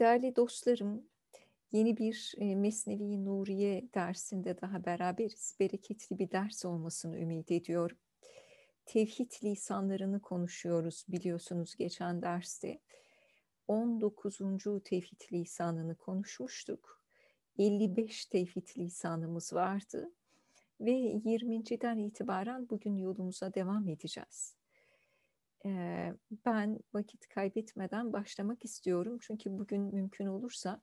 Değerli dostlarım, yeni bir e, Mesnevi Nuriye dersinde daha beraberiz. Bereketli bir ders olmasını ümit ediyorum. Tevhid lisanlarını konuşuyoruz biliyorsunuz geçen derste. 19. tevhid lisanını konuşmuştuk. 55 tevhid lisanımız vardı ve 20.den itibaren bugün yolumuza devam edeceğiz e, ben vakit kaybetmeden başlamak istiyorum. Çünkü bugün mümkün olursa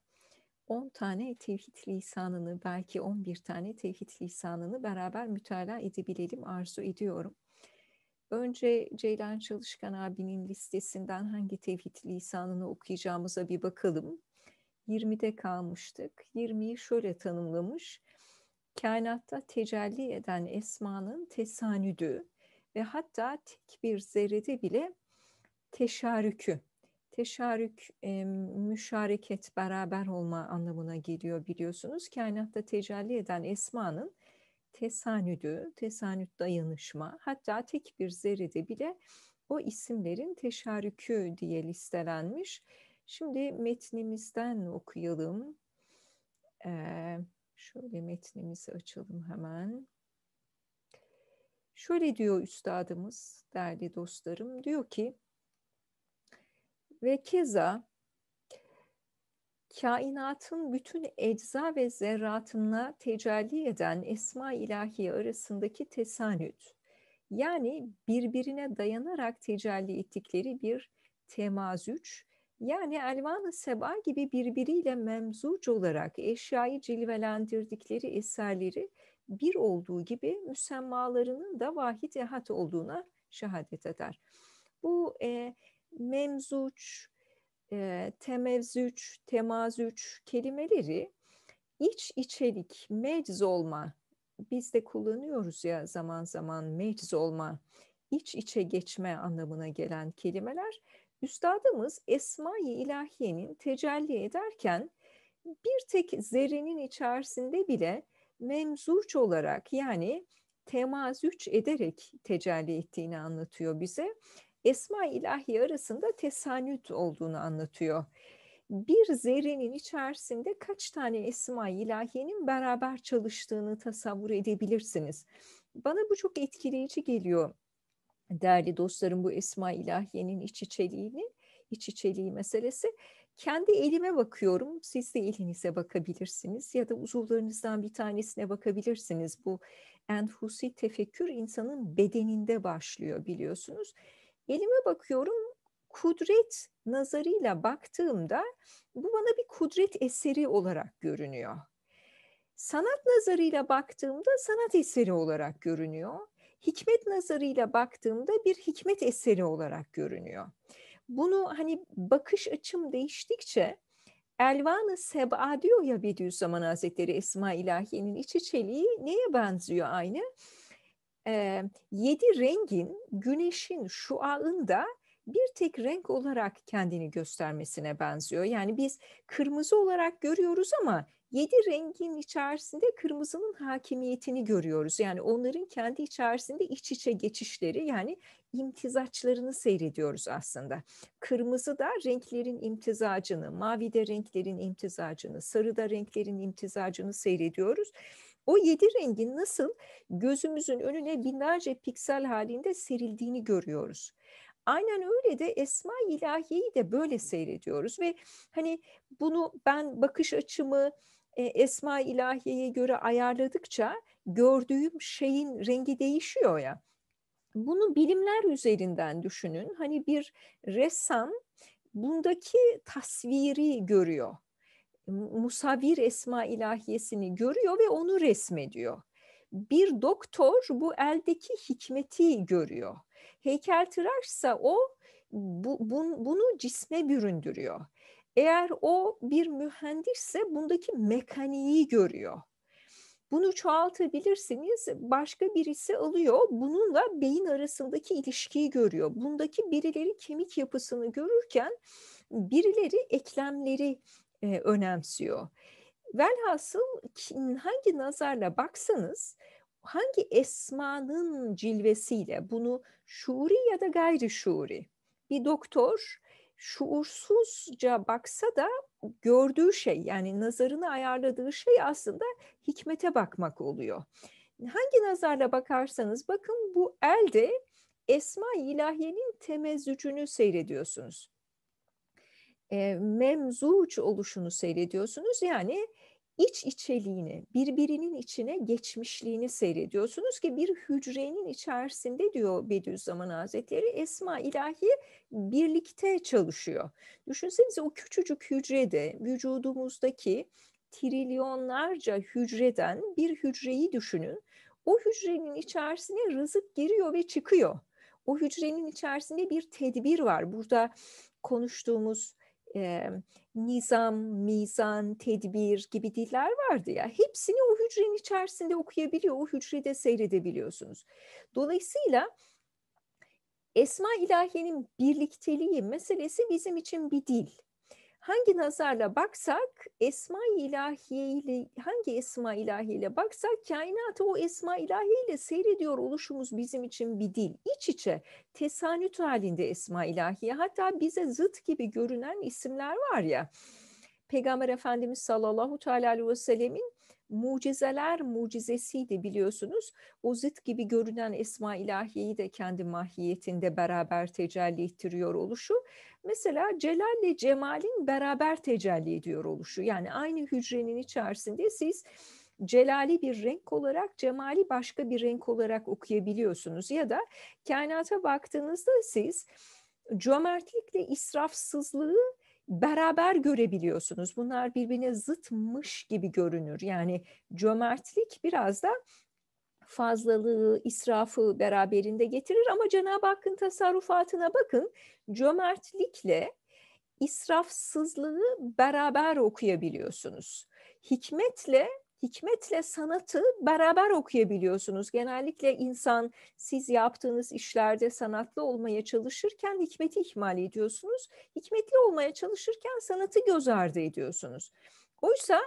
10 tane tevhid lisanını belki 11 tane tevhid lisanını beraber mütalaa edebilelim arzu ediyorum. Önce Ceylan Çalışkan abinin listesinden hangi tevhid lisanını okuyacağımıza bir bakalım. 20'de kalmıştık. 20'yi şöyle tanımlamış. Kainatta tecelli eden esmanın tesanüdü, ve hatta tek bir zerrede bile teşarükü, teşarük, e, müşareket, beraber olma anlamına geliyor biliyorsunuz. Kainatta tecelli eden esmanın tesanüdü, tesanüt dayanışma, hatta tek bir zerrede bile o isimlerin teşarükü diye listelenmiş. Şimdi metnimizden okuyalım. Ee, şöyle metnimizi açalım hemen. Şöyle diyor üstadımız, değerli dostlarım, diyor ki ve keza kainatın bütün ecza ve zerratına tecelli eden esma ilahi arasındaki tesanüt, yani birbirine dayanarak tecelli ettikleri bir temazüç, yani elvan-ı seba gibi birbiriyle memzuc olarak eşyayı cilvelendirdikleri eserleri bir olduğu gibi müsemmalarının da vahid ehad olduğuna şehadet eder. Bu e, memzuç, e, temevzüç, temazüç kelimeleri iç içelik, mecz olma, biz de kullanıyoruz ya zaman zaman mecz olma, iç içe geçme anlamına gelen kelimeler, üstadımız Esma-i İlahiye'nin tecelli ederken bir tek zerrenin içerisinde bile memzuç olarak yani temazüç ederek tecelli ettiğini anlatıyor bize. Esma ilahi arasında tesanüt olduğunu anlatıyor. Bir zerrenin içerisinde kaç tane esma ilahiyenin beraber çalıştığını tasavvur edebilirsiniz. Bana bu çok etkileyici geliyor. Değerli dostlarım bu esma ilahiyenin iç içeliğini, iç içeliği meselesi. Kendi elime bakıyorum. Siz de elinize bakabilirsiniz ya da uzuvlarınızdan bir tanesine bakabilirsiniz. Bu enfusi tefekkür insanın bedeninde başlıyor biliyorsunuz. Elime bakıyorum kudret nazarıyla baktığımda bu bana bir kudret eseri olarak görünüyor. Sanat nazarıyla baktığımda sanat eseri olarak görünüyor. Hikmet nazarıyla baktığımda bir hikmet eseri olarak görünüyor bunu hani bakış açım değiştikçe Elvan-ı Seb'a diyor ya Bediüzzaman Hazretleri Esma İlahiye'nin içi çeliği neye benziyor aynı? Ee, yedi rengin güneşin şuağında bir tek renk olarak kendini göstermesine benziyor. Yani biz kırmızı olarak görüyoruz ama yedi rengin içerisinde kırmızının hakimiyetini görüyoruz. Yani onların kendi içerisinde iç içe geçişleri yani imtizaçlarını seyrediyoruz aslında. Kırmızı da renklerin imtizacını, mavi de renklerin imtizacını, sarı da renklerin imtizacını seyrediyoruz. O yedi rengin nasıl gözümüzün önüne binlerce piksel halinde serildiğini görüyoruz. Aynen öyle de Esma İlahiye'yi de böyle seyrediyoruz ve hani bunu ben bakış açımı, e, Esma İlahiye'ye göre ayarladıkça gördüğüm şeyin rengi değişiyor ya. Bunu bilimler üzerinden düşünün. Hani bir ressam bundaki tasviri görüyor. Musavir Esma İlahiyesini görüyor ve onu resmediyor. Bir doktor bu eldeki hikmeti görüyor. Heykeltıraşsa o bu, bun, bunu cisme büründürüyor. Eğer o bir mühendisse bundaki mekaniği görüyor. Bunu çoğaltabilirsiniz. Başka birisi alıyor. Bununla beyin arasındaki ilişkiyi görüyor. Bundaki birileri kemik yapısını görürken birileri eklemleri e, önemsiyor. Velhasıl hangi nazarla baksanız hangi esmanın cilvesiyle bunu şuuri ya da gayri şuuri bir doktor şuursuzca baksa da gördüğü şey yani nazarını ayarladığı şey aslında hikmete bakmak oluyor. Hangi nazarla bakarsanız bakın bu elde Esma İlahiye'nin temezzücünü seyrediyorsunuz. E, memzuç oluşunu seyrediyorsunuz. Yani iç içeliğini, birbirinin içine geçmişliğini seyrediyorsunuz ki bir hücrenin içerisinde diyor Bediüzzaman Hazretleri Esma ilahi birlikte çalışıyor. Düşünsenize o küçücük hücrede vücudumuzdaki trilyonlarca hücreden bir hücreyi düşünün. O hücrenin içerisine rızık giriyor ve çıkıyor. O hücrenin içerisinde bir tedbir var. Burada konuştuğumuz e, nizam, mizan, tedbir gibi diller vardı ya. Hepsini o hücrenin içerisinde okuyabiliyor, o hücrede seyredebiliyorsunuz. Dolayısıyla Esma İlahi'nin birlikteliği meselesi bizim için bir dil hangi nazarla baksak esma ilahiyle hangi esma ilahiyle baksak kainatı o esma ilahiyle seyrediyor oluşumuz bizim için bir dil iç içe tesanüt halinde esma ilahiye hatta bize zıt gibi görünen isimler var ya Peygamber Efendimiz sallallahu teala aleyhi ve sellemin mucizeler mucizesiydi biliyorsunuz. O zıt gibi görünen Esma İlahiye'yi de kendi mahiyetinde beraber tecelli ettiriyor oluşu. Mesela Celal ile Cemal'in beraber tecelli ediyor oluşu. Yani aynı hücrenin içerisinde siz celali bir renk olarak, cemali başka bir renk olarak okuyabiliyorsunuz. Ya da kainata baktığınızda siz cömertlikle israfsızlığı beraber görebiliyorsunuz. Bunlar birbirine zıtmış gibi görünür. Yani cömertlik biraz da fazlalığı, israfı beraberinde getirir ama Cenab-ı Hakk'ın tasarrufatına bakın. Cömertlikle israfsızlığı beraber okuyabiliyorsunuz. Hikmetle hikmetle sanatı beraber okuyabiliyorsunuz. Genellikle insan siz yaptığınız işlerde sanatlı olmaya çalışırken hikmeti ihmal ediyorsunuz. Hikmetli olmaya çalışırken sanatı göz ardı ediyorsunuz. Oysa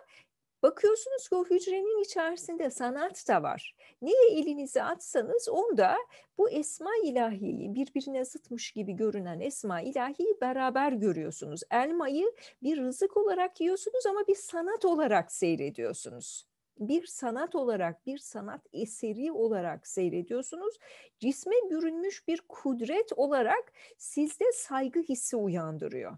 Bakıyorsunuz ki o hücrenin içerisinde sanat da var. Neye elinizi atsanız onda bu esma ilahiyi birbirine zıtmış gibi görünen esma ilahiyi beraber görüyorsunuz. Elmayı bir rızık olarak yiyorsunuz ama bir sanat olarak seyrediyorsunuz bir sanat olarak, bir sanat eseri olarak seyrediyorsunuz. Cisme bürünmüş bir kudret olarak sizde saygı hissi uyandırıyor.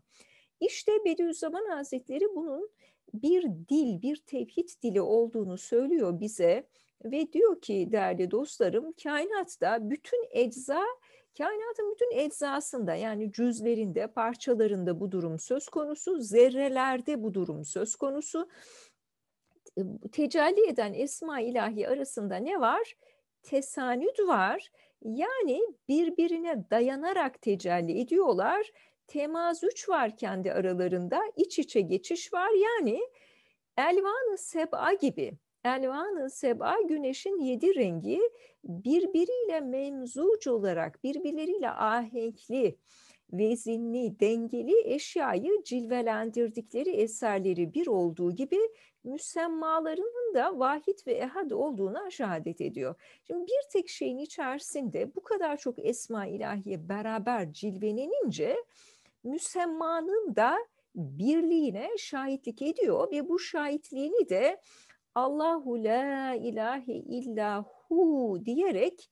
İşte Bediüzzaman Hazretleri bunun bir dil, bir tevhid dili olduğunu söylüyor bize ve diyor ki değerli dostlarım kainatta bütün ecza kainatın bütün eczasında yani cüzlerinde, parçalarında bu durum söz konusu, zerrelerde bu durum söz konusu. Tecelli eden esma ilahi arasında ne var? Tesanüd var. Yani birbirine dayanarak tecelli ediyorlar Temaz temazüç var kendi aralarında, iç içe geçiş var. Yani elvan seba gibi, elvan seba güneşin yedi rengi birbiriyle memzuc olarak, birbirleriyle ahenkli, vezinli, dengeli eşyayı cilvelendirdikleri eserleri bir olduğu gibi müsemmalarının da vahid ve ehad olduğuna şehadet ediyor. Şimdi bir tek şeyin içerisinde bu kadar çok esma ilahiye beraber cilvelenince müsemmanın da birliğine şahitlik ediyor ve bu şahitliğini de Allahu la ilahe illa hu diyerek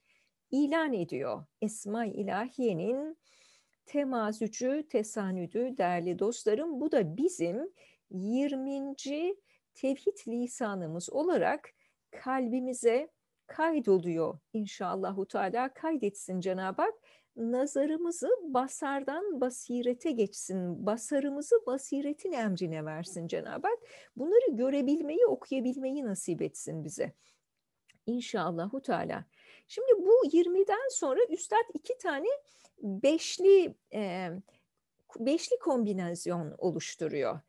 ilan ediyor. Esma ilahiyenin temazücü tesanüdü değerli dostlarım. Bu da bizim 20. tevhid lisanımız olarak kalbimize kaydoluyor inşallahu teala kaydetsin Cenab-ı Hak nazarımızı basardan basirete geçsin, basarımızı basiretin emrine versin Cenab-ı Hak. Bunları görebilmeyi, okuyabilmeyi nasip etsin bize. İnşallahu Teala. Şimdi bu 20'den sonra Üstad iki tane beşli e, beşli kombinasyon oluşturuyor.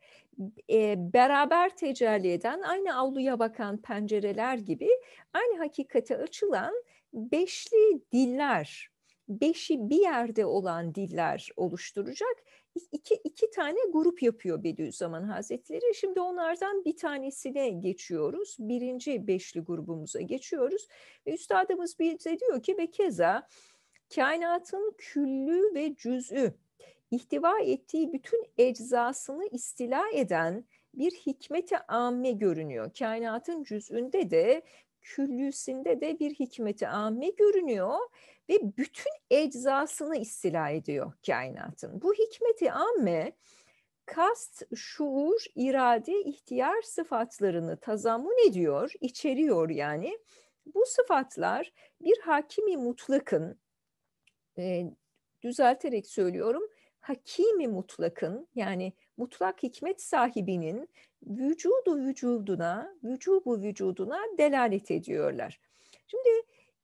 E, beraber tecelli eden, aynı avluya bakan pencereler gibi aynı hakikate açılan beşli diller beşi bir yerde olan diller oluşturacak iki, iki tane grup yapıyor Bediüzzaman Hazretleri. Şimdi onlardan bir tanesine geçiyoruz. Birinci beşli grubumuza geçiyoruz. Ve üstadımız bize diyor ki ve keza kainatın küllü ve cüz'ü ihtiva ettiği bütün eczasını istila eden bir hikmete amme görünüyor. Kainatın cüz'ünde de küllüsünde de bir hikmeti amme görünüyor ve bütün eczasını istila ediyor kainatın. Bu hikmeti amme kast, şuur, irade, ihtiyar sıfatlarını tazamun ediyor, içeriyor yani. Bu sıfatlar bir hakimi mutlakın, e, düzelterek söylüyorum, hakimi mutlakın yani mutlak hikmet sahibinin vücudu vücuduna, vücubu vücuduna delalet ediyorlar. Şimdi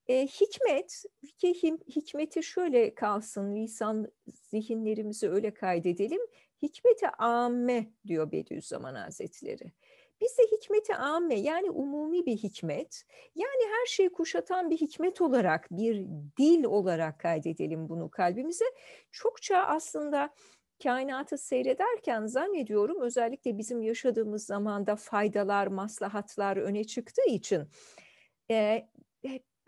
e, hikmet, ki hikmeti şöyle kalsın, lisan zihinlerimizi öyle kaydedelim. hikmeti amme diyor Bediüzzaman Hazretleri. Biz de hikmeti amme yani umumi bir hikmet, yani her şeyi kuşatan bir hikmet olarak, bir dil olarak kaydedelim bunu kalbimize. Çokça aslında kainatı seyrederken zannediyorum özellikle bizim yaşadığımız zamanda faydalar, maslahatlar öne çıktığı için e,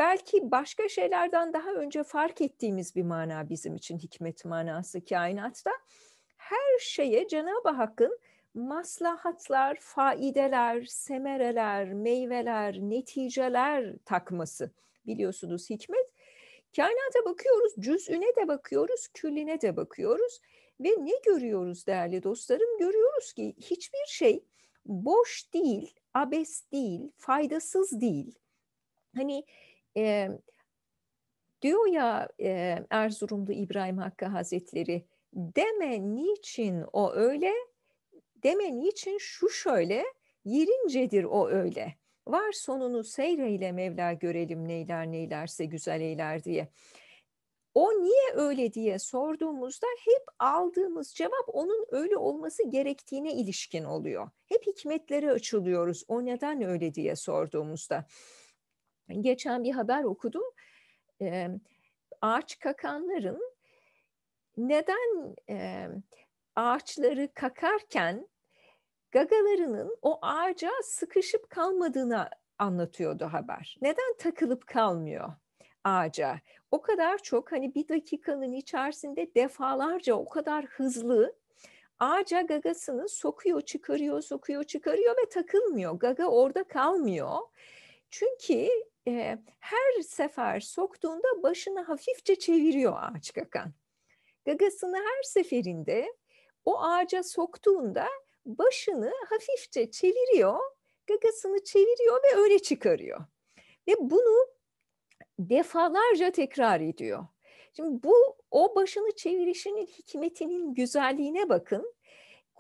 belki başka şeylerden daha önce fark ettiğimiz bir mana bizim için hikmet manası kainatta. Her şeye Cenab-ı Hakk'ın maslahatlar, faideler, semereler, meyveler, neticeler takması. Biliyorsunuz hikmet. Kainata bakıyoruz, cüzüne de bakıyoruz, külline de bakıyoruz. Ve ne görüyoruz değerli dostlarım? Görüyoruz ki hiçbir şey boş değil, abes değil, faydasız değil. Hani e, diyor ya e, Erzurumlu İbrahim Hakkı Hazretleri deme niçin o öyle deme niçin şu şöyle yerincedir o öyle var sonunu seyreyle Mevla görelim neyler neylerse güzel eyler diye. O niye öyle diye sorduğumuzda hep aldığımız cevap onun öyle olması gerektiğine ilişkin oluyor. Hep hikmetlere açılıyoruz o neden öyle diye sorduğumuzda. Hani geçen bir haber okudum. E, ağaç kakanların neden e, ağaçları kakarken gagalarının o ağaca sıkışıp kalmadığını anlatıyordu haber. Neden takılıp kalmıyor ağaca? O kadar çok hani bir dakikanın içerisinde defalarca o kadar hızlı ağaca gagasını sokuyor, çıkarıyor, sokuyor, çıkarıyor ve takılmıyor. Gaga orada kalmıyor. Çünkü e, her sefer soktuğunda başını hafifçe çeviriyor ağaç kakan. Gagasını her seferinde o ağaca soktuğunda başını hafifçe çeviriyor, gagasını çeviriyor ve öyle çıkarıyor. Ve bunu defalarca tekrar ediyor. Şimdi bu o başını çevirişinin hikmetinin güzelliğine bakın.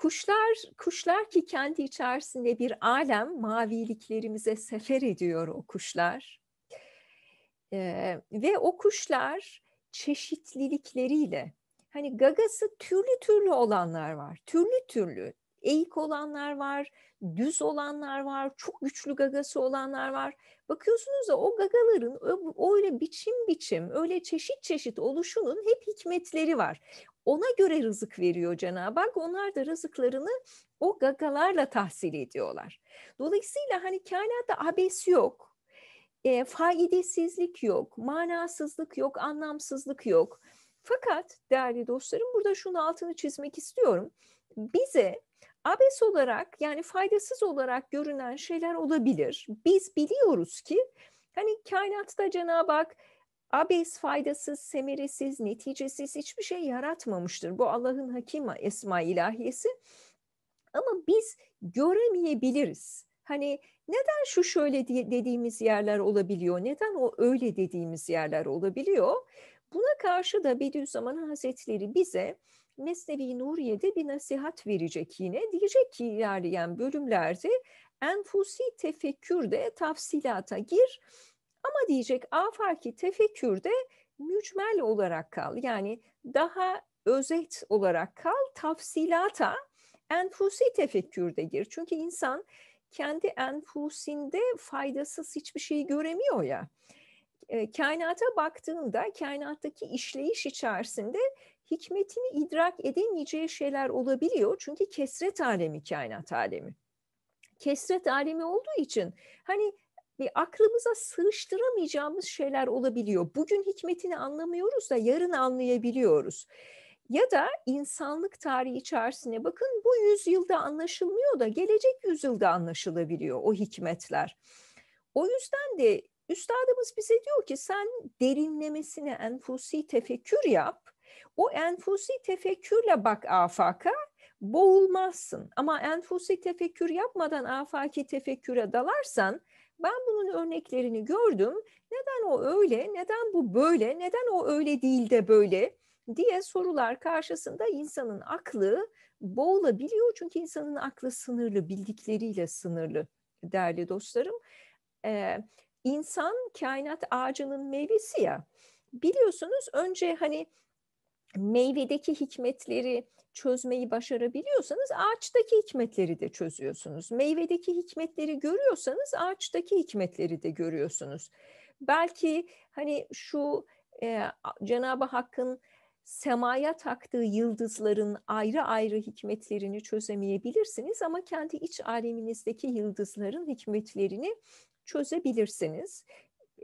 Kuşlar, kuşlar ki kendi içerisinde bir alem maviliklerimize sefer ediyor o kuşlar. Ee, ve o kuşlar çeşitlilikleriyle, hani gagası türlü türlü olanlar var, türlü türlü. Eğik olanlar var, düz olanlar var, çok güçlü gagası olanlar var. Bakıyorsunuz da o gagaların öyle biçim biçim, öyle çeşit çeşit oluşunun hep hikmetleri var ona göre rızık veriyor Cenab-ı Hak. Onlar da rızıklarını o gagalarla tahsil ediyorlar. Dolayısıyla hani kainatta abes yok, e, faidesizlik yok, manasızlık yok, anlamsızlık yok. Fakat değerli dostlarım burada şunu altını çizmek istiyorum. Bize abes olarak yani faydasız olarak görünen şeyler olabilir. Biz biliyoruz ki hani kainatta Cenab-ı Hak Abes faydasız, semeresiz, neticesiz hiçbir şey yaratmamıştır. Bu Allah'ın hakim esma ilahiyesi. Ama biz göremeyebiliriz. Hani neden şu şöyle dediğimiz yerler olabiliyor, neden o öyle dediğimiz yerler olabiliyor? Buna karşı da Bediüzzaman Hazretleri bize Mesnevi Nuriye'de bir nasihat verecek yine. Diyecek ki ilerleyen bölümlerde enfusi tefekkürde tafsilata gir ama diyecek afaki tefekkürde mücmel olarak kal. Yani daha özet olarak kal, tafsilata enfusi tefekkürde gir. Çünkü insan kendi enfusinde faydasız hiçbir şeyi göremiyor ya. E, kainata baktığında kainattaki işleyiş içerisinde hikmetini idrak edemeyeceği şeyler olabiliyor. Çünkü kesret alemi kainat alemi. Kesret alemi olduğu için hani ve aklımıza sığıştıramayacağımız şeyler olabiliyor. Bugün hikmetini anlamıyoruz da yarın anlayabiliyoruz. Ya da insanlık tarihi içerisine bakın bu yüzyılda anlaşılmıyor da gelecek yüzyılda anlaşılabiliyor o hikmetler. O yüzden de üstadımız bize diyor ki sen derinlemesine enfusi tefekkür yap. O enfusi tefekkürle bak afaka boğulmazsın. Ama enfusi tefekkür yapmadan afaki tefekküre dalarsan ben bunun örneklerini gördüm. Neden o öyle, neden bu böyle, neden o öyle değil de böyle diye sorular karşısında insanın aklı boğulabiliyor. Çünkü insanın aklı sınırlı, bildikleriyle sınırlı değerli dostlarım. Ee, insan kainat ağacının meyvesi ya. Biliyorsunuz önce hani meyvedeki hikmetleri çözmeyi başarabiliyorsanız ağaçtaki hikmetleri de çözüyorsunuz. Meyvedeki hikmetleri görüyorsanız ağaçtaki hikmetleri de görüyorsunuz. Belki hani şu e, Cenab-ı Hakk'ın semaya taktığı yıldızların ayrı ayrı hikmetlerini çözemeyebilirsiniz ama kendi iç aleminizdeki yıldızların hikmetlerini çözebilirsiniz.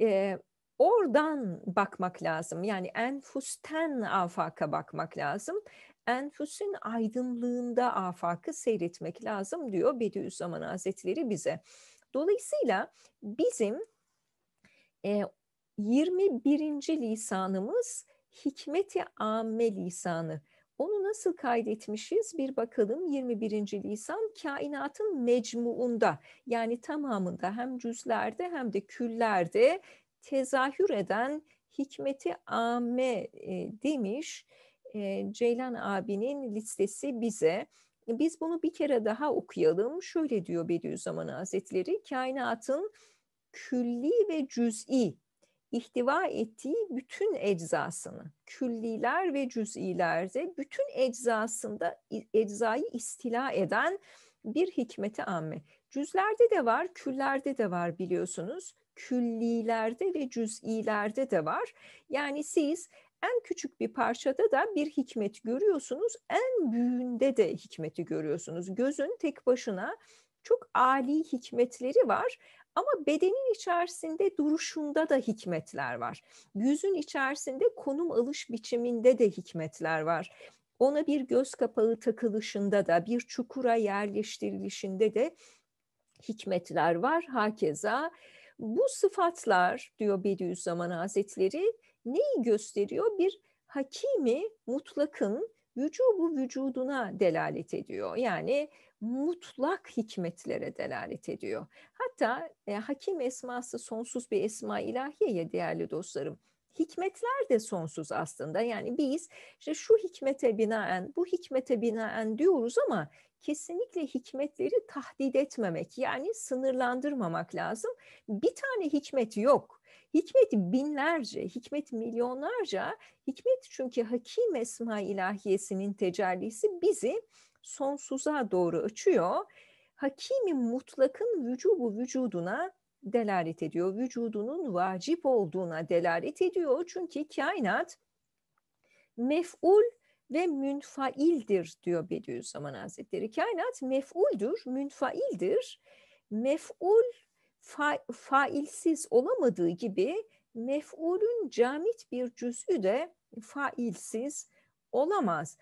E, oradan bakmak lazım. Yani enfusten afaka bakmak lazım enfüsün aydınlığında afakı seyretmek lazım diyor Bediüzzaman Hazretleri bize. Dolayısıyla bizim e, 21. lisanımız hikmeti amme lisanı. Onu nasıl kaydetmişiz bir bakalım 21. lisan kainatın mecmuunda yani tamamında hem cüzlerde hem de küllerde tezahür eden hikmeti amme e, demiş e, Ceylan abinin listesi bize. Biz bunu bir kere daha okuyalım. Şöyle diyor Bediüzzaman Hazretleri, kainatın külli ve cüz'i ihtiva ettiği bütün eczasını, külliler ve cüz'ilerde bütün eczasında eczayı istila eden bir hikmeti amme. Cüzlerde de var, küllerde de var biliyorsunuz. Küllilerde ve cüz'ilerde de var. Yani siz en küçük bir parçada da bir hikmet görüyorsunuz. En büyüğünde de hikmeti görüyorsunuz. Gözün tek başına çok âli hikmetleri var ama bedenin içerisinde duruşunda da hikmetler var. Yüzün içerisinde konum alış biçiminde de hikmetler var. Ona bir göz kapağı takılışında da bir çukura yerleştirilişinde de hikmetler var. Hakeza bu sıfatlar diyor Bediüzzaman Hazretleri neyi gösteriyor? Bir hakimi mutlakın vücubu vücuduna delalet ediyor. Yani mutlak hikmetlere delalet ediyor. Hatta e, hakim esması sonsuz bir esma ilahiye ya değerli dostlarım. Hikmetler de sonsuz aslında. Yani biz işte şu hikmete binaen, bu hikmete binaen diyoruz ama kesinlikle hikmetleri tahdit etmemek yani sınırlandırmamak lazım. Bir tane hikmet yok. Hikmet binlerce, hikmet milyonlarca, hikmet çünkü hakim esma ilahiyesinin tecellisi bizi sonsuza doğru açıyor. Hakimi mutlakın vücubu vücuduna delalet ediyor. Vücudunun vacip olduğuna delalet ediyor. Çünkü kainat mef'ul ve münfaildir diyor Bediüzzaman Hazretleri. Kainat mef'uldür, münfaildir. Mef'ul fa, failsiz olamadığı gibi mef'ulün camit bir cüz'ü de failsiz olamaz.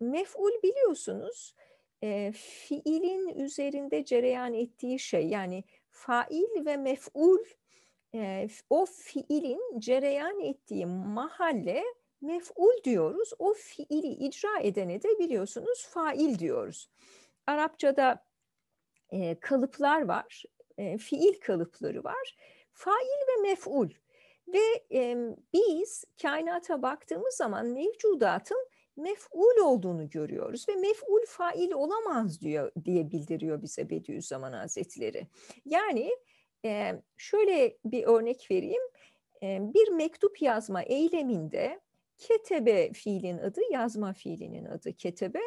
Mef'ul biliyorsunuz e, fiilin üzerinde cereyan ettiği şey yani fail ve mef'ul e, o fiilin cereyan ettiği mahalle mef'ul diyoruz. O fiili icra edene de biliyorsunuz fail diyoruz. Arapçada e, kalıplar var e, fiil kalıpları var. Fail ve mef'ul. Ve e, biz kainata baktığımız zaman mevcudatın mef'ul olduğunu görüyoruz ve mef'ul fail olamaz diyor diye bildiriyor bize Bediüzzaman Hazretleri. Yani e, şöyle bir örnek vereyim. E, bir mektup yazma eyleminde ketebe fiilin adı, yazma fiilinin adı ketebe.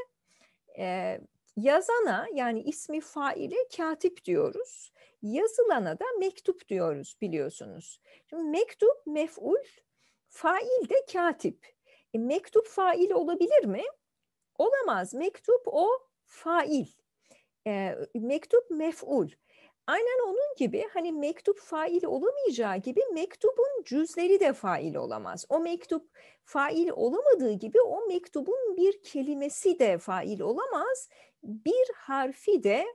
E, yazana yani ismi faile katip diyoruz. Yazılana da mektup diyoruz biliyorsunuz. Şimdi mektup mef'ul, fail de katip. E, mektup fail olabilir mi? Olamaz. Mektup o fail. E, mektup mef'ul. Aynen onun gibi hani mektup fail olamayacağı gibi mektubun cüzleri de fail olamaz. O mektup fail olamadığı gibi o mektubun bir kelimesi de fail olamaz, bir harfi de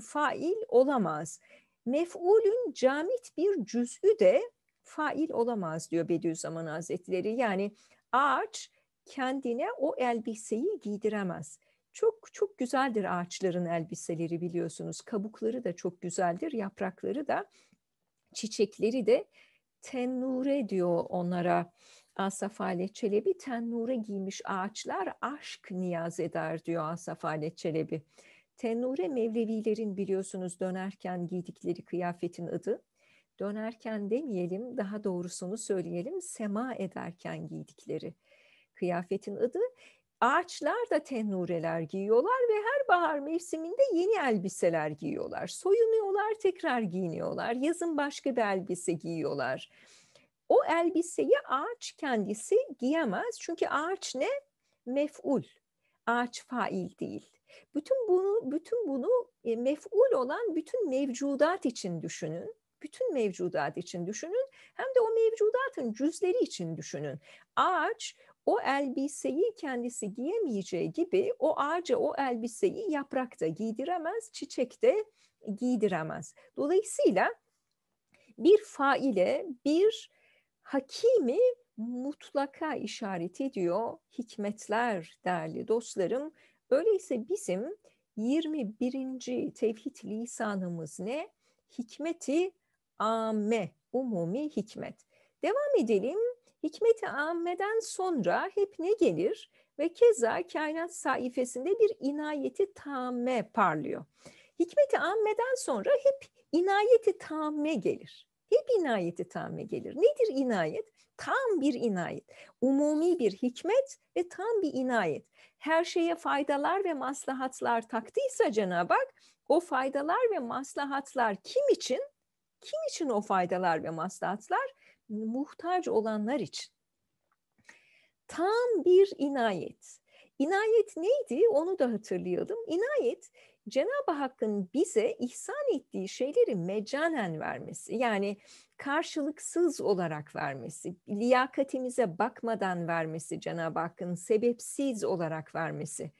fail olamaz mef'ulün camit bir cüz'ü de fail olamaz diyor Bediüzzaman Hazretleri. Yani ağaç kendine o elbiseyi giydiremez. Çok çok güzeldir ağaçların elbiseleri biliyorsunuz. Kabukları da çok güzeldir, yaprakları da, çiçekleri de tennure diyor onlara. Asaf Ali Çelebi tennure giymiş ağaçlar aşk niyaz eder diyor Asaf Ali Çelebi. Tenure Mevlevilerin biliyorsunuz dönerken giydikleri kıyafetin adı. Dönerken demeyelim, daha doğrusunu söyleyelim, sema ederken giydikleri kıyafetin adı. Ağaçlar da tenureler giyiyorlar ve her bahar mevsiminde yeni elbiseler giyiyorlar. Soyunuyorlar, tekrar giyiniyorlar. Yazın başka bir elbise giyiyorlar. O elbiseyi ağaç kendisi giyemez. Çünkü ağaç ne? Mef'ul ağaç fail değil. Bütün bunu bütün bunu e, mef'ul olan bütün mevcudat için düşünün. Bütün mevcudat için düşünün. Hem de o mevcudatın cüzleri için düşünün. Ağaç o elbiseyi kendisi giyemeyeceği gibi o ağaca o elbiseyi yaprakta giydiremez, çiçekte giydiremez. Dolayısıyla bir faile, bir hakimi mutlaka işaret ediyor hikmetler değerli dostlarım. Öyleyse bizim 21. tevhid lisanımız ne? Hikmeti ame, umumi hikmet. Devam edelim. Hikmeti ammeden sonra hep ne gelir? Ve keza kainat sayfasında bir inayeti tamme parlıyor. Hikmeti ammeden sonra hep inayeti tamme gelir. Hep inayeti tamme gelir. Nedir inayet? tam bir inayet, umumi bir hikmet ve tam bir inayet. Her şeye faydalar ve maslahatlar taktıysa Cenab-ı Hak, o faydalar ve maslahatlar kim için? Kim için o faydalar ve maslahatlar? Muhtaç olanlar için. Tam bir inayet. İnayet neydi onu da hatırlayalım. İnayet Cenab-ı Hakk'ın bize ihsan ettiği şeyleri mecanen vermesi. Yani karşılıksız olarak vermesi, liyakatimize bakmadan vermesi Cenab-ı Hakk'ın sebepsiz olarak vermesi.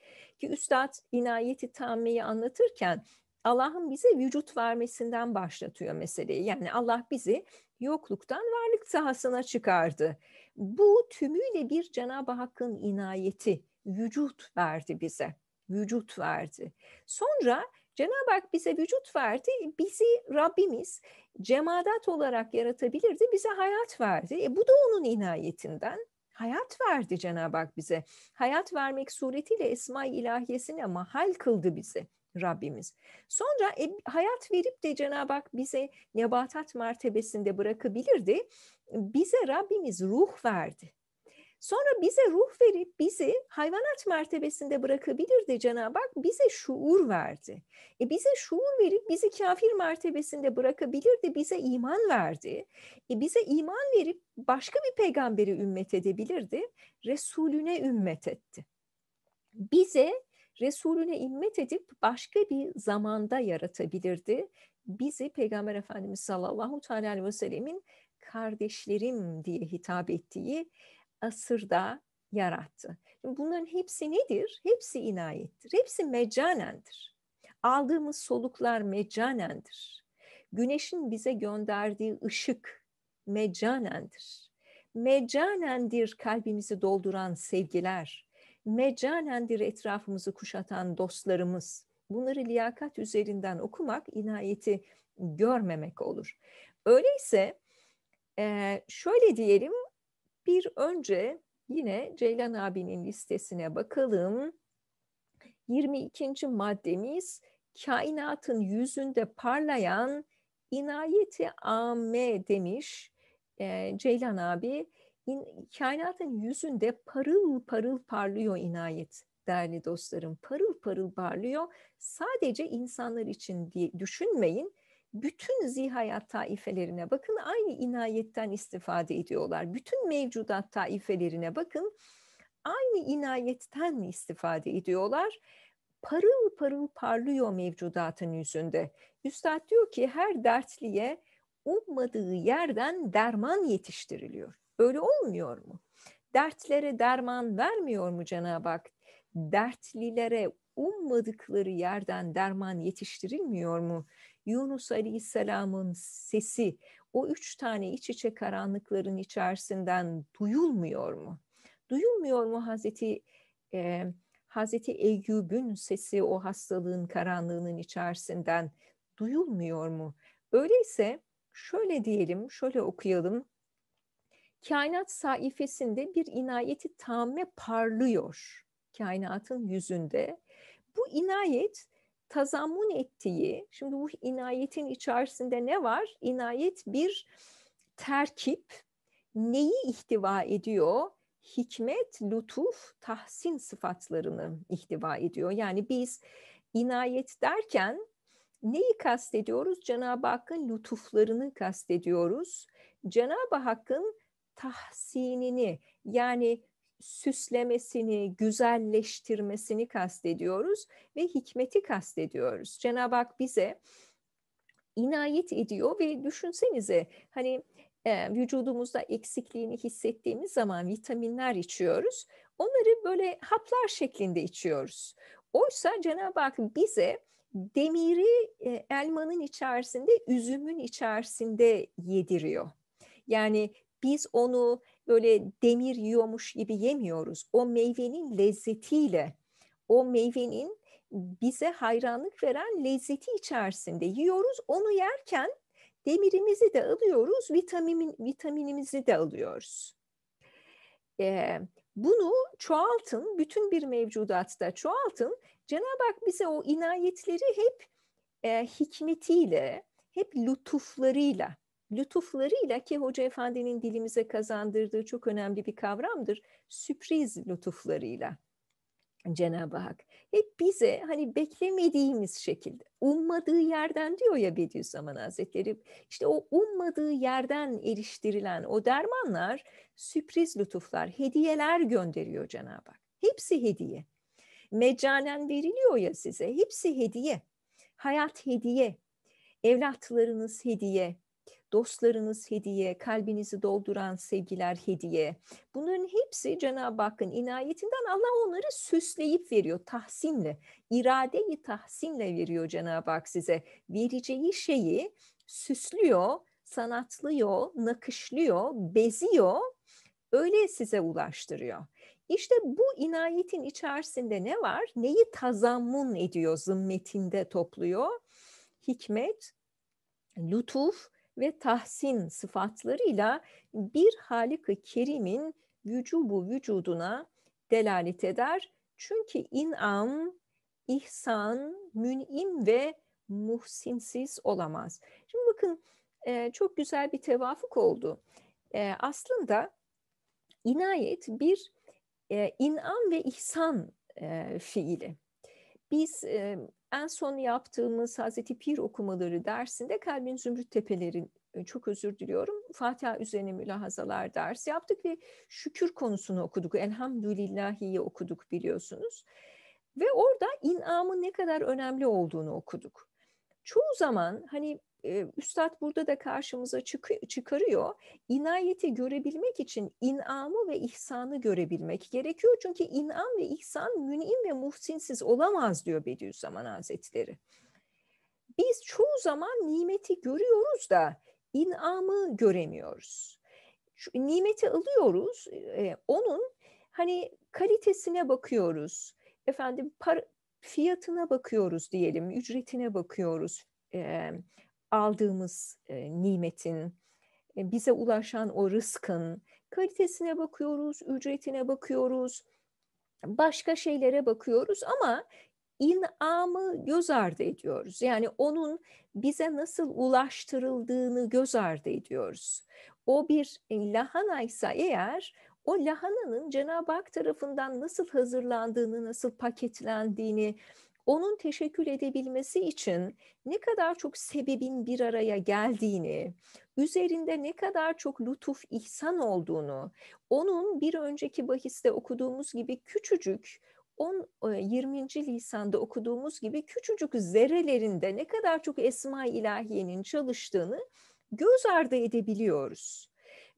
Ki Üstad inayeti tammeyi anlatırken Allah'ın bize vücut vermesinden başlatıyor meseleyi. Yani Allah bizi yokluktan varlık sahasına çıkardı. Bu tümüyle bir Cenab-ı Hakk'ın inayeti, vücut verdi bize, vücut verdi. Sonra Cenab-ı Hak bize vücut verdi, bizi Rabbimiz cemadat olarak yaratabilirdi, bize hayat verdi. E, bu da onun inayetinden. Hayat verdi Cenab-ı Hak bize. Hayat vermek suretiyle Esma-i İlahiyesine mahal kıldı bizi. Rabbimiz. Sonra e, hayat verip de Cenab-ı Hak bize nebatat mertebesinde bırakabilirdi. Bize Rabbimiz ruh verdi. Sonra bize ruh verip bizi hayvanat mertebesinde bırakabilirdi Cenab-ı Hak bize şuur verdi. E bize şuur verip bizi kafir mertebesinde bırakabilirdi bize iman verdi. E bize iman verip başka bir peygamberi ümmet edebilirdi. Resulüne ümmet etti. Bize Resulüne ümmet edip başka bir zamanda yaratabilirdi. Bizi Peygamber Efendimiz sallallahu aleyhi ve sellemin kardeşlerim diye hitap ettiği asırda yarattı. Bunların hepsi nedir? Hepsi inayettir. Hepsi mecanendir. Aldığımız soluklar mecanendir. Güneşin bize gönderdiği ışık mecanendir. Mecanendir kalbimizi dolduran sevgiler. Mecanendir etrafımızı kuşatan dostlarımız. Bunları liyakat üzerinden okumak inayeti görmemek olur. Öyleyse şöyle diyelim bir önce yine Ceylan abinin listesine bakalım. 22. maddemiz kainatın yüzünde parlayan inayeti ame demiş e, Ceylan abi. İn, kainatın yüzünde parıl parıl parlıyor inayet değerli dostlarım. Parıl parıl parlıyor. Sadece insanlar için diye düşünmeyin bütün zihayat taifelerine bakın aynı inayetten istifade ediyorlar. Bütün mevcudat taifelerine bakın aynı inayetten istifade ediyorlar. Parıl parıl parlıyor mevcudatın yüzünde. Üstad diyor ki her dertliye ummadığı yerden derman yetiştiriliyor. Öyle olmuyor mu? Dertlere derman vermiyor mu Cenab-ı Hak? Dertlilere ummadıkları yerden derman yetiştirilmiyor mu? Yunus Aleyhisselam'ın sesi o üç tane iç içe karanlıkların içerisinden duyulmuyor mu? Duyulmuyor mu Hazreti e, Hazreti Eyyub'ün sesi o hastalığın karanlığının içerisinden duyulmuyor mu? Öyleyse şöyle diyelim, şöyle okuyalım. Kainat sayfesinde bir inayeti tamme parlıyor kainatın yüzünde. Bu inayet tazammun ettiği, şimdi bu inayetin içerisinde ne var? İnayet bir terkip, neyi ihtiva ediyor? Hikmet, lütuf, tahsin sıfatlarını ihtiva ediyor. Yani biz inayet derken neyi kastediyoruz? Cenab-ı Hakk'ın lütuflarını kastediyoruz. Cenab-ı Hakk'ın tahsinini yani süslemesini, güzelleştirmesini kastediyoruz ve hikmeti kastediyoruz. Cenab-ı Hak bize inayet ediyor ve düşünsenize hani e, vücudumuzda eksikliğini hissettiğimiz zaman vitaminler içiyoruz. Onları böyle haplar şeklinde içiyoruz. Oysa Cenab-ı Hak bize demiri e, elmanın içerisinde, üzümün içerisinde yediriyor. Yani biz onu böyle demir yiyormuş gibi yemiyoruz. O meyvenin lezzetiyle, o meyvenin bize hayranlık veren lezzeti içerisinde yiyoruz. Onu yerken demirimizi de alıyoruz, vitamin, vitaminimizi de alıyoruz. Ee, bunu çoğaltın, bütün bir mevcudatta çoğaltın. Cenab-ı Hak bize o inayetleri hep e, hikmetiyle, hep lütuflarıyla lütuflarıyla ki Hoca Efendi'nin dilimize kazandırdığı çok önemli bir kavramdır. Sürpriz lütuflarıyla Cenab-ı Hak hep bize hani beklemediğimiz şekilde ummadığı yerden diyor ya Bediüzzaman Hazretleri işte o ummadığı yerden eriştirilen o dermanlar sürpriz lütuflar hediyeler gönderiyor Cenab-ı Hak hepsi hediye mecanen veriliyor ya size hepsi hediye hayat hediye evlatlarınız hediye dostlarınız hediye, kalbinizi dolduran sevgiler hediye. Bunların hepsi Cenab-ı Hakk'ın inayetinden Allah onları süsleyip veriyor tahsinle. İradeyi tahsinle veriyor Cenab-ı Hak size. Vereceği şeyi süslüyor, sanatlıyor, nakışlıyor, beziyor. Öyle size ulaştırıyor. İşte bu inayetin içerisinde ne var? Neyi tazammun ediyor, zımmetinde topluyor? Hikmet, lütuf ve tahsin sıfatlarıyla bir Halık-ı Kerim'in vücubu vücuduna delalet eder. Çünkü inam, ihsan, mün'im ve muhsinsiz olamaz. Şimdi bakın e, çok güzel bir tevafuk oldu. E, aslında inayet bir e, inam ve ihsan fiili. Biz en son yaptığımız Hazreti Pir okumaları dersinde Kalbin Zümrüt Tepelerin e, çok özür diliyorum. Fatiha üzerine mülahazalar dersi yaptık ve şükür konusunu okuduk. Elhamdülillahi'yi okuduk biliyorsunuz. Ve orada inamın ne kadar önemli olduğunu okuduk. Çoğu zaman hani Üstad burada da karşımıza çıkarıyor. İnayeti görebilmek için inamı ve ihsanı görebilmek gerekiyor. Çünkü inam ve ihsan münim ve muhsinsiz olamaz diyor Bediüzzaman Hazretleri. Biz çoğu zaman nimeti görüyoruz da inamı göremiyoruz. Şu, nimeti alıyoruz, e, onun hani kalitesine bakıyoruz, efendim para, fiyatına bakıyoruz diyelim, ücretine bakıyoruz, e, aldığımız nimetin, bize ulaşan o rızkın kalitesine bakıyoruz, ücretine bakıyoruz, başka şeylere bakıyoruz ama inamı göz ardı ediyoruz. Yani onun bize nasıl ulaştırıldığını göz ardı ediyoruz. O bir e, lahana ise eğer o lahananın Cenab-ı Hak tarafından nasıl hazırlandığını, nasıl paketlendiğini, onun teşekkür edebilmesi için ne kadar çok sebebin bir araya geldiğini, üzerinde ne kadar çok lütuf ihsan olduğunu, onun bir önceki bahiste okuduğumuz gibi küçücük 10 20. lisanda okuduğumuz gibi küçücük zerrelerinde ne kadar çok Esma-i İlahiye'nin çalıştığını göz ardı edebiliyoruz.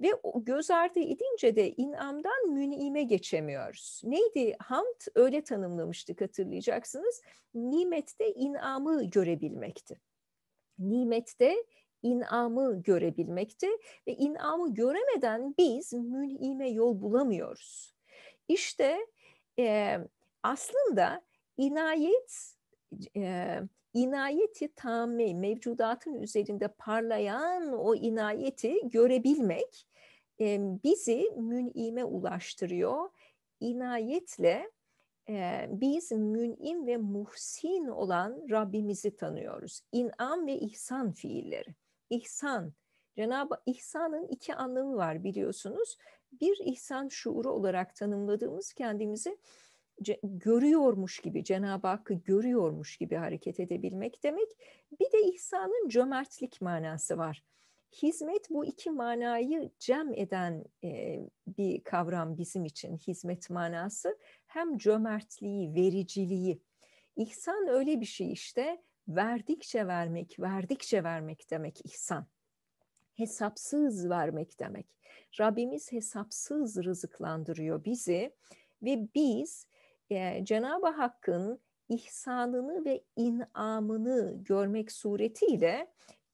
Ve göz ardı edince de inamdan münime geçemiyoruz. Neydi? Hamd öyle tanımlamıştık hatırlayacaksınız. Nimette inamı görebilmekti. Nimette inamı görebilmekti ve inamı göremeden biz münime yol bulamıyoruz. İşte e, aslında inayet e, inayeti tamme mevcudatın üzerinde parlayan o inayeti görebilmek bizi münime ulaştırıyor. İnayetle biz münim ve muhsin olan Rabbimizi tanıyoruz. İnam ve ihsan fiilleri. İhsan, Cenab-ı İhsan'ın iki anlamı var biliyorsunuz. Bir ihsan şuuru olarak tanımladığımız kendimizi görüyormuş gibi, Cenab-ı Hakk'ı görüyormuş gibi hareket edebilmek demek. Bir de ihsanın cömertlik manası var. Hizmet bu iki manayı cem eden e, bir kavram bizim için hizmet manası. Hem cömertliği, vericiliği. İhsan öyle bir şey işte verdikçe vermek, verdikçe vermek demek ihsan. Hesapsız vermek demek. Rabbimiz hesapsız rızıklandırıyor bizi ve biz e, Cenab-ı Hakk'ın ihsanını ve inamını görmek suretiyle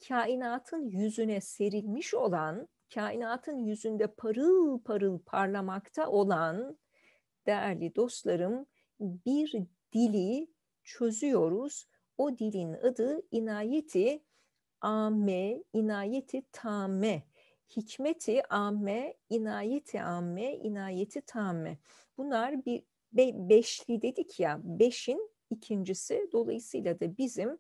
kainatın yüzüne serilmiş olan, kainatın yüzünde parıl parıl parlamakta olan değerli dostlarım bir dili çözüyoruz. O dilin adı inayeti ame, inayeti tame, hikmeti ame, inayeti ame, inayeti tame. Bunlar bir be, beşli dedik ya, beşin ikincisi. Dolayısıyla da bizim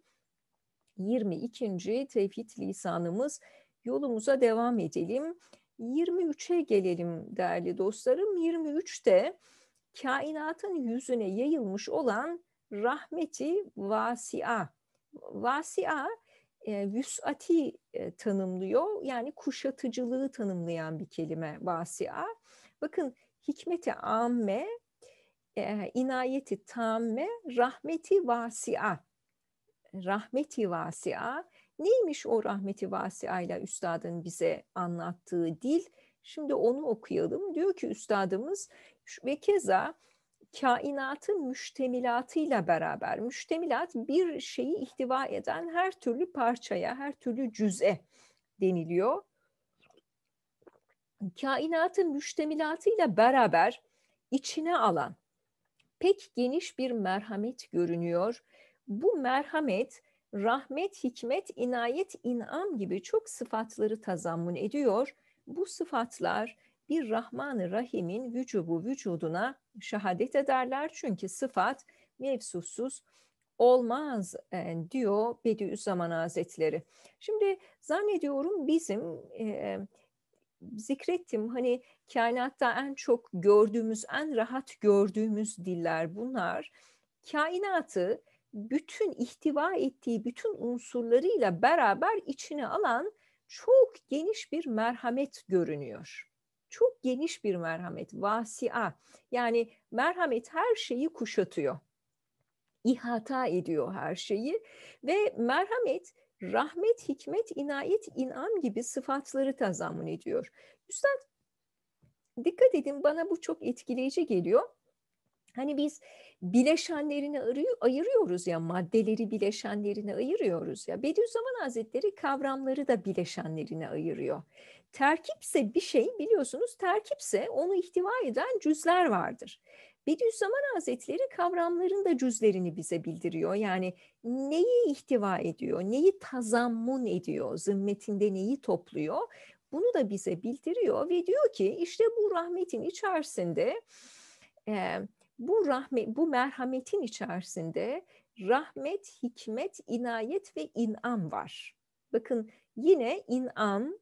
22. tevhid lisanımız yolumuza devam edelim. 23'e gelelim değerli dostlarım. 23'te kainatın yüzüne yayılmış olan rahmeti vasia. Vasia e, vüsati e, tanımlıyor. Yani kuşatıcılığı tanımlayan bir kelime vasia. Bakın hikmeti amme, e, inayeti tamme, rahmeti vasia rahmeti vasia. Neymiş o rahmeti vasia ile üstadın bize anlattığı dil? Şimdi onu okuyalım. Diyor ki üstadımız ve keza kainatın müştemilatıyla beraber, müştemilat bir şeyi ihtiva eden her türlü parçaya, her türlü cüz'e deniliyor. Kainatın müştemilatıyla beraber içine alan pek geniş bir merhamet görünüyor bu merhamet, rahmet, hikmet, inayet, inam gibi çok sıfatları tazammun ediyor. Bu sıfatlar bir Rahman-ı Rahim'in vücubu vücuduna şehadet ederler. Çünkü sıfat mevsussuz olmaz yani e, diyor Bediüzzaman Hazretleri. Şimdi zannediyorum bizim e, zikrettim hani kainatta en çok gördüğümüz, en rahat gördüğümüz diller bunlar. Kainatı bütün ihtiva ettiği bütün unsurlarıyla beraber içine alan çok geniş bir merhamet görünüyor. Çok geniş bir merhamet, vasia. Yani merhamet her şeyi kuşatıyor. İhata ediyor her şeyi ve merhamet rahmet, hikmet, inayet, inam gibi sıfatları tazamun ediyor. Üstad dikkat edin bana bu çok etkileyici geliyor. Hani biz bileşenlerini ayırıyoruz ya maddeleri bileşenlerine ayırıyoruz ya. Bediüzzaman Hazretleri kavramları da bileşenlerine ayırıyor. Terkipse bir şey biliyorsunuz terkipse onu ihtiva eden cüzler vardır. Bediüzzaman Hazretleri kavramların da cüzlerini bize bildiriyor. Yani neyi ihtiva ediyor, neyi tazammun ediyor, zimmetinde neyi topluyor bunu da bize bildiriyor ve diyor ki işte bu rahmetin içerisinde e, bu rahmet, bu merhametin içerisinde rahmet, hikmet, inayet ve inan var. Bakın yine inan,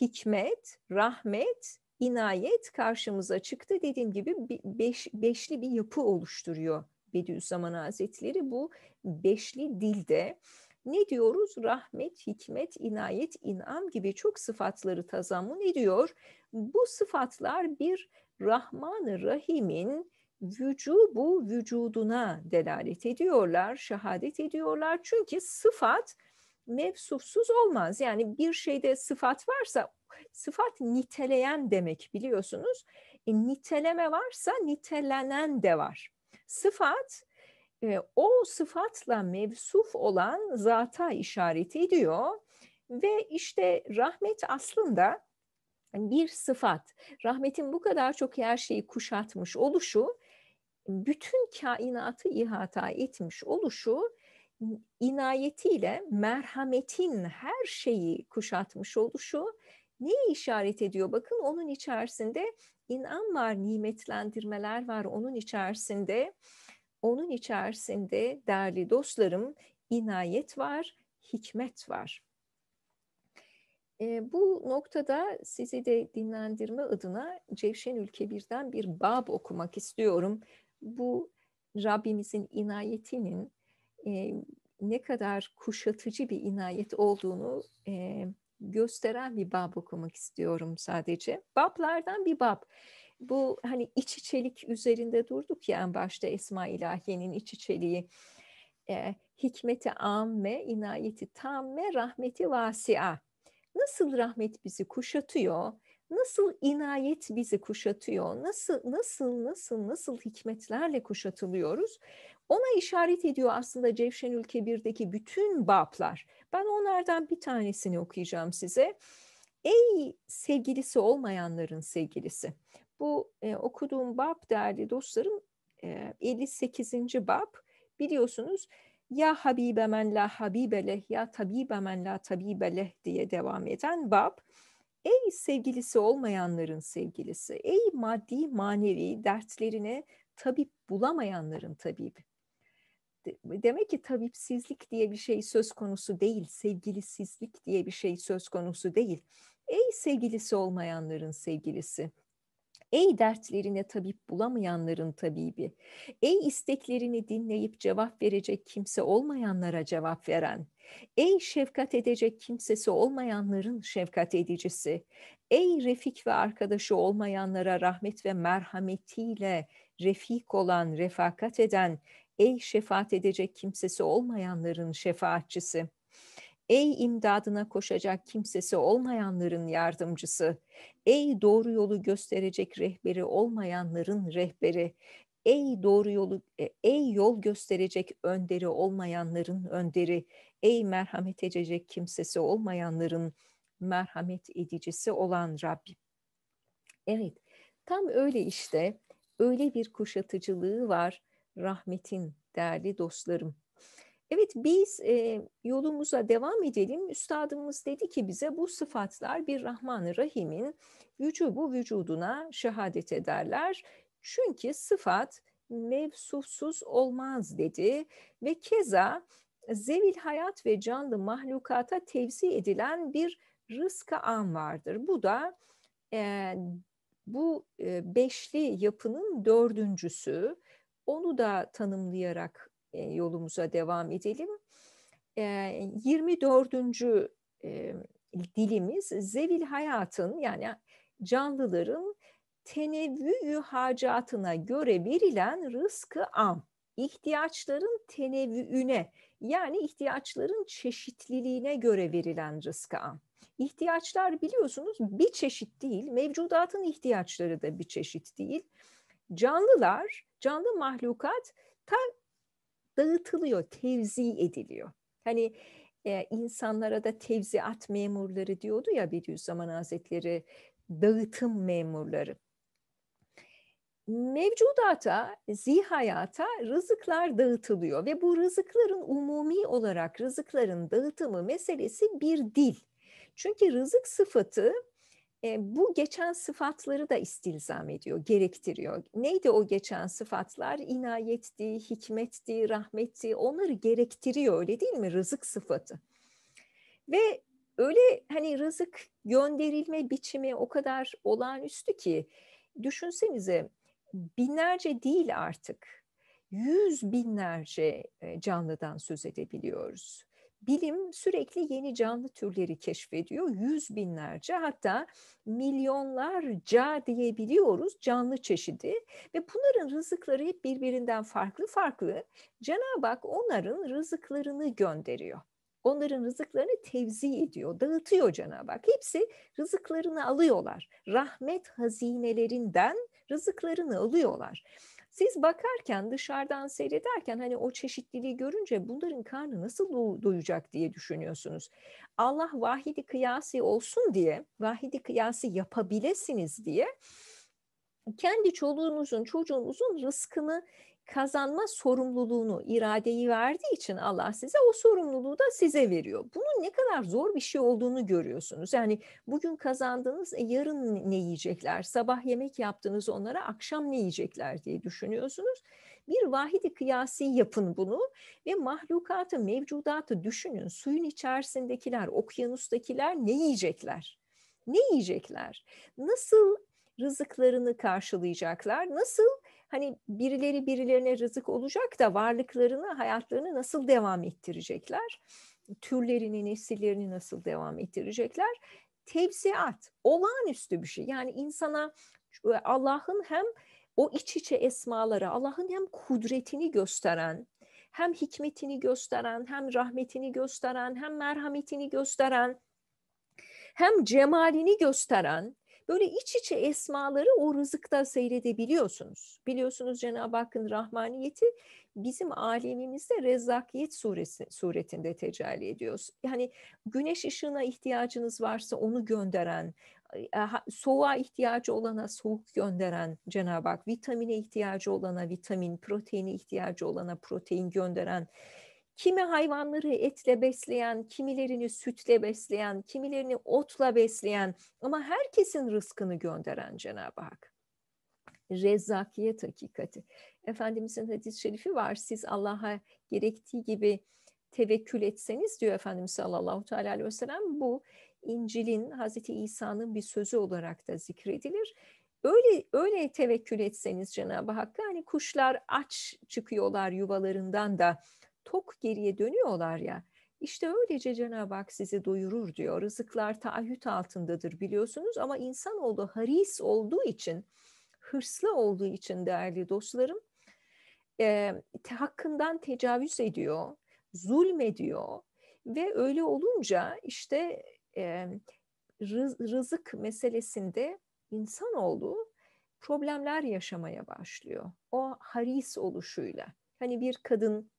hikmet, rahmet, inayet karşımıza çıktı. Dediğim gibi beş, beşli bir yapı oluşturuyor Bediüzzaman Hazretleri. Bu beşli dilde ne diyoruz? Rahmet, hikmet, inayet, inam gibi çok sıfatları tazammun ediyor. Bu sıfatlar bir Rahman-ı Rahim'in vücubu vücuduna delalet ediyorlar, şehadet ediyorlar. Çünkü sıfat mevsufsuz olmaz. Yani bir şeyde sıfat varsa sıfat niteleyen demek biliyorsunuz. E, niteleme varsa nitelenen de var. Sıfat e, o sıfatla mevsuf olan zata işaret ediyor ve işte rahmet aslında bir sıfat. Rahmetin bu kadar çok her şeyi kuşatmış oluşu bütün kainatı ihata etmiş oluşu inayetiyle merhametin her şeyi kuşatmış oluşu ne işaret ediyor? Bakın onun içerisinde inan var, nimetlendirmeler var onun içerisinde. Onun içerisinde değerli dostlarım inayet var, hikmet var. E, bu noktada sizi de dinlendirme adına Cevşen Ülke Bir'den bir bab okumak istiyorum bu Rabbimizin inayetinin e, ne kadar kuşatıcı bir inayet olduğunu e, gösteren bir bab okumak istiyorum sadece. Bablardan bir bab. Bu hani iç içelik üzerinde durduk ya en başta Esma İlahiye'nin iç içeliği. E, hikmeti amme, inayeti tamme, rahmeti vasia. Nasıl rahmet bizi kuşatıyor, nasıl inayet bizi kuşatıyor, nasıl nasıl nasıl nasıl hikmetlerle kuşatılıyoruz ona işaret ediyor aslında Cevşenül Kebir'deki bütün baplar. Ben onlardan bir tanesini okuyacağım size. Ey sevgilisi olmayanların sevgilisi. Bu e, okuduğum bab değerli dostlarım e, 58. bab biliyorsunuz ya Habibe men la Habibe leh ya Tabibe men la Tabibe leh diye devam eden bab. Ey sevgilisi olmayanların sevgilisi, ey maddi manevi dertlerine tabip bulamayanların tabibi. Demek ki tabipsizlik diye bir şey söz konusu değil, sevgilisizlik diye bir şey söz konusu değil. Ey sevgilisi olmayanların sevgilisi, Ey dertlerine tabip bulamayanların tabibi, ey isteklerini dinleyip cevap verecek kimse olmayanlara cevap veren, ey şefkat edecek kimsesi olmayanların şefkat edicisi, ey refik ve arkadaşı olmayanlara rahmet ve merhametiyle refik olan, refakat eden, ey şefaat edecek kimsesi olmayanların şefaatçisi.'' Ey imdadına koşacak kimsesi olmayanların yardımcısı, ey doğru yolu gösterecek rehberi olmayanların rehberi, ey doğru yolu e, ey yol gösterecek önderi olmayanların önderi, ey merhamet edecek kimsesi olmayanların merhamet edicisi olan Rabbim. Evet, tam öyle işte. Öyle bir kuşatıcılığı var rahmetin değerli dostlarım. Evet biz e, yolumuza devam edelim. Üstadımız dedi ki bize bu sıfatlar bir Rahman-ı Rahim'in vücubu vücuduna şehadet ederler. Çünkü sıfat mevsufsuz olmaz dedi ve keza zevil hayat ve canlı mahlukata tevzi edilen bir rızka an vardır. Bu da e, bu beşli yapının dördüncüsü. Onu da tanımlayarak e, yolumuza devam edelim. 24. E, e, dilimiz zevil hayatın yani canlıların tenevvü hacatına göre verilen rızkı am. İhtiyaçların tenevvüne yani ihtiyaçların çeşitliliğine göre verilen rızkı am. İhtiyaçlar biliyorsunuz bir çeşit değil, mevcudatın ihtiyaçları da bir çeşit değil. Canlılar, canlı mahlukat ta dağıtılıyor, tevzi ediliyor. Hani e, insanlara da tevziat memurları diyordu ya Bediüzzaman Hazretleri, dağıtım memurları. Mevcudata, zihayata rızıklar dağıtılıyor ve bu rızıkların umumi olarak rızıkların dağıtımı meselesi bir dil. Çünkü rızık sıfatı e, bu geçen sıfatları da istilzam ediyor, gerektiriyor. Neydi o geçen sıfatlar? İnayetti, hikmetti, rahmetti onları gerektiriyor öyle değil mi? Rızık sıfatı. Ve öyle hani rızık gönderilme biçimi o kadar olağanüstü ki düşünsenize binlerce değil artık yüz binlerce canlıdan söz edebiliyoruz bilim sürekli yeni canlı türleri keşfediyor. Yüz binlerce hatta milyonlarca diyebiliyoruz canlı çeşidi ve bunların rızıkları hep birbirinden farklı farklı. Cenab-ı Hak onların rızıklarını gönderiyor. Onların rızıklarını tevzi ediyor, dağıtıyor Cenab-ı Hak. Hepsi rızıklarını alıyorlar. Rahmet hazinelerinden rızıklarını alıyorlar. Siz bakarken dışarıdan seyrederken hani o çeşitliliği görünce bunların karnı nasıl do- doyacak diye düşünüyorsunuz. Allah vahidi kıyası olsun diye, vahidi kıyası yapabilesiniz diye kendi çoluğunuzun, çocuğunuzun rızkını kazanma sorumluluğunu, iradeyi verdiği için Allah size o sorumluluğu da size veriyor. Bunun ne kadar zor bir şey olduğunu görüyorsunuz. Yani bugün kazandığınız e, yarın ne yiyecekler? Sabah yemek yaptınız onlara, akşam ne yiyecekler diye düşünüyorsunuz. Bir vahidi kıyasi yapın bunu ve mahlukatı, mevcudatı düşünün. Suyun içerisindekiler, okyanustakiler ne yiyecekler? Ne yiyecekler? Nasıl rızıklarını karşılayacaklar? Nasıl hani birileri birilerine rızık olacak da varlıklarını, hayatlarını nasıl devam ettirecekler? Türlerini, nesillerini nasıl devam ettirecekler? Tevziat, olağanüstü bir şey. Yani insana e, Allah'ın hem o iç içe esmaları, Allah'ın hem kudretini gösteren, hem hikmetini gösteren, hem rahmetini gösteren, hem merhametini gösteren, hem cemalini gösteren, Böyle iç içe esmaları o rızıkta seyredebiliyorsunuz. Biliyorsunuz Cenab-ı Hakk'ın rahmaniyeti bizim alemimizde Rezzakiyet suresi, suretinde tecelli ediyoruz. Yani güneş ışığına ihtiyacınız varsa onu gönderen, e, soğuğa ihtiyacı olana soğuk gönderen Cenab-ı Hak, vitamine ihtiyacı olana vitamin, proteine ihtiyacı olana protein gönderen Kimi hayvanları etle besleyen, kimilerini sütle besleyen, kimilerini otla besleyen ama herkesin rızkını gönderen Cenab-ı Hak. Rezzakiyet hakikati. Efendimizin hadis-i şerifi var. Siz Allah'a gerektiği gibi tevekkül etseniz diyor Efendimiz sallallahu teala aleyhi ve sellem bu İncil'in Hazreti İsa'nın bir sözü olarak da zikredilir. Öyle öyle tevekkül etseniz Cenab-ı Hakk'a hani kuşlar aç çıkıyorlar yuvalarından da tok geriye dönüyorlar ya. İşte öylece Cenab-ı Hak sizi doyurur diyor. Rızıklar taahhüt altındadır biliyorsunuz ama insanoğlu haris olduğu için, hırslı olduğu için değerli dostlarım, e, hakkından tecavüz ediyor, zulmediyor ve öyle olunca işte e, rız, rızık meselesinde insanoğlu problemler yaşamaya başlıyor. O haris oluşuyla. Hani bir kadın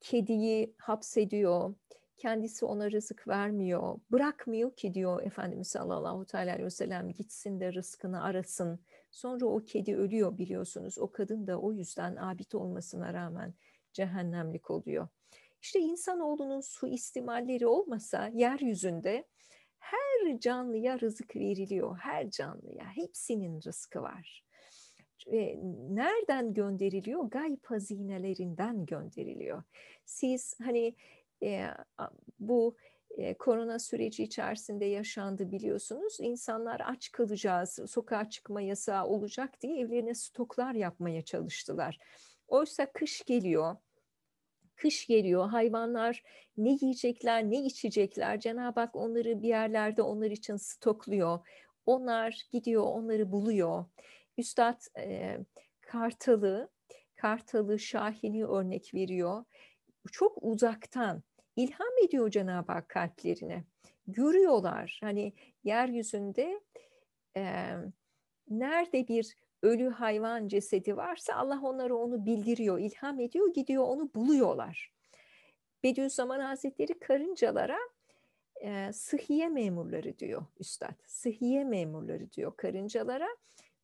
kediyi hapsediyor. Kendisi ona rızık vermiyor. Bırakmıyor ki diyor Efendimiz sallallahu aleyhi ve sellem gitsin de rızkını arasın. Sonra o kedi ölüyor biliyorsunuz. O kadın da o yüzden abit olmasına rağmen cehennemlik oluyor. İşte insanoğlunun istimalleri olmasa yeryüzünde her canlıya rızık veriliyor. Her canlıya hepsinin rızkı var ve nereden gönderiliyor? Gayb hazinelerinden gönderiliyor. Siz hani e, bu e, korona süreci içerisinde yaşandı biliyorsunuz. İnsanlar aç kalacağız, sokağa çıkma yasağı olacak diye evlerine stoklar yapmaya çalıştılar. Oysa kış geliyor, kış geliyor. Hayvanlar ne yiyecekler, ne içecekler. Cenab-ı Hak onları bir yerlerde onlar için stokluyor. Onlar gidiyor, onları buluyor. Üstad e, Kartalı, Kartalı Şahin'i örnek veriyor. Çok uzaktan ilham ediyor Cenab-ı Hak kalplerine. Görüyorlar hani yeryüzünde e, nerede bir ölü hayvan cesedi varsa Allah onlara onu bildiriyor, ilham ediyor, gidiyor onu buluyorlar. Bediüzzaman Hazretleri karıncalara e, sıhhiye memurları diyor üstad. Sıhhiye memurları diyor karıncalara.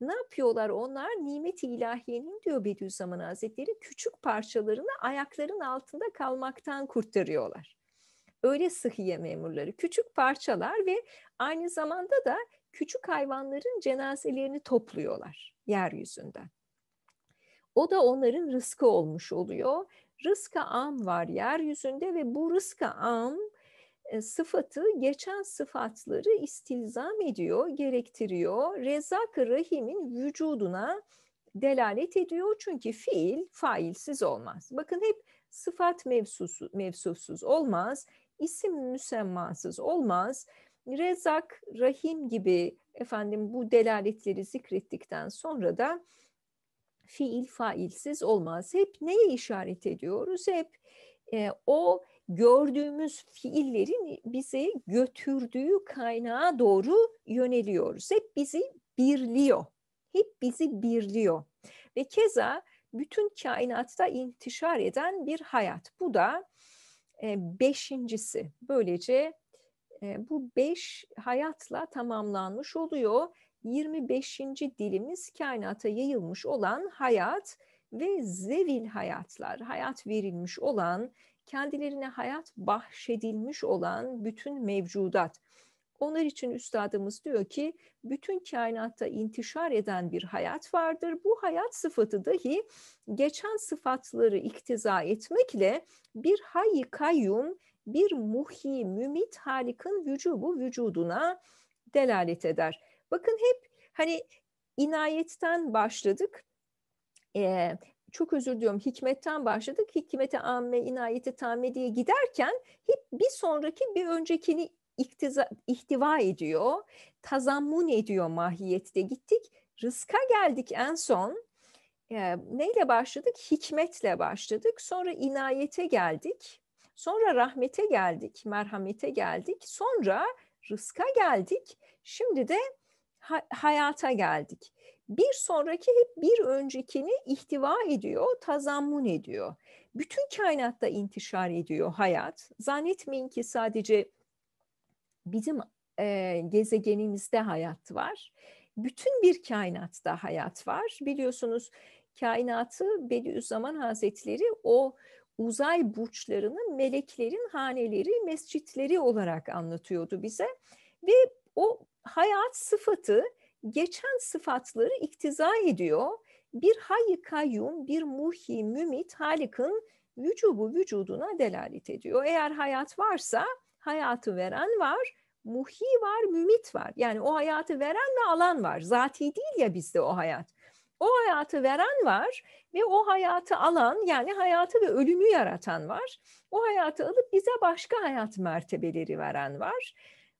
Ne yapıyorlar onlar? Nimet-i ilahiyenin diyor Bediüzzaman Hazretleri küçük parçalarını ayakların altında kalmaktan kurtarıyorlar. Öyle sıhhiye memurları küçük parçalar ve aynı zamanda da küçük hayvanların cenazelerini topluyorlar yeryüzünden. O da onların rızkı olmuş oluyor. Rızka am var yeryüzünde ve bu rızka am sıfatı geçen sıfatları istilzam ediyor, gerektiriyor. Rezak Rahim'in vücuduna delalet ediyor çünkü fiil failsiz olmaz. Bakın hep sıfat mevsusu, mevsufsuz olmaz, isim müsemmasız olmaz. Rezak Rahim gibi efendim bu delaletleri zikrettikten sonra da fiil failsiz olmaz. Hep neye işaret ediyoruz? Hep e, o gördüğümüz fiillerin bizi götürdüğü kaynağa doğru yöneliyoruz. Hep bizi birliyor. Hep bizi birliyor. Ve keza bütün kainatta intişar eden bir hayat. Bu da e, beşincisi. Böylece e, bu beş hayatla tamamlanmış oluyor. 25. dilimiz kainata yayılmış olan hayat ve zevil hayatlar, hayat verilmiş olan kendilerine hayat bahşedilmiş olan bütün mevcudat. Onlar için üstadımız diyor ki bütün kainatta intişar eden bir hayat vardır. Bu hayat sıfatı dahi geçen sıfatları iktiza etmekle bir hayy kayyum, bir muhi, mümit halikin vücubu vücuduna delalet eder. Bakın hep hani inayetten başladık. Ee, çok özür diliyorum hikmetten başladık. Hikmete amme, inayete tamme diye giderken hep bir sonraki bir öncekini iktiza, ihtiva ediyor. Tazammun ediyor mahiyette gittik. Rızka geldik en son. E, neyle başladık? Hikmetle başladık. Sonra inayete geldik. Sonra rahmete geldik, merhamete geldik. Sonra rızka geldik. Şimdi de hayata geldik bir sonraki hep bir öncekini ihtiva ediyor, tazammun ediyor. Bütün kainatta intişar ediyor hayat. Zannetmeyin ki sadece bizim e, gezegenimizde hayat var. Bütün bir kainatta hayat var. Biliyorsunuz kainatı Bediüzzaman Hazretleri o uzay burçlarını meleklerin haneleri, mescitleri olarak anlatıyordu bize. Ve o hayat sıfatı geçen sıfatları iktiza ediyor. Bir hayy kayyum, bir muhi, mümit, halikın vücubu vücuduna delalet ediyor. Eğer hayat varsa hayatı veren var, muhi var, mümit var. Yani o hayatı veren ve alan var. Zati değil ya bizde o hayat. O hayatı veren var ve o hayatı alan yani hayatı ve ölümü yaratan var. O hayatı alıp bize başka hayat mertebeleri veren var.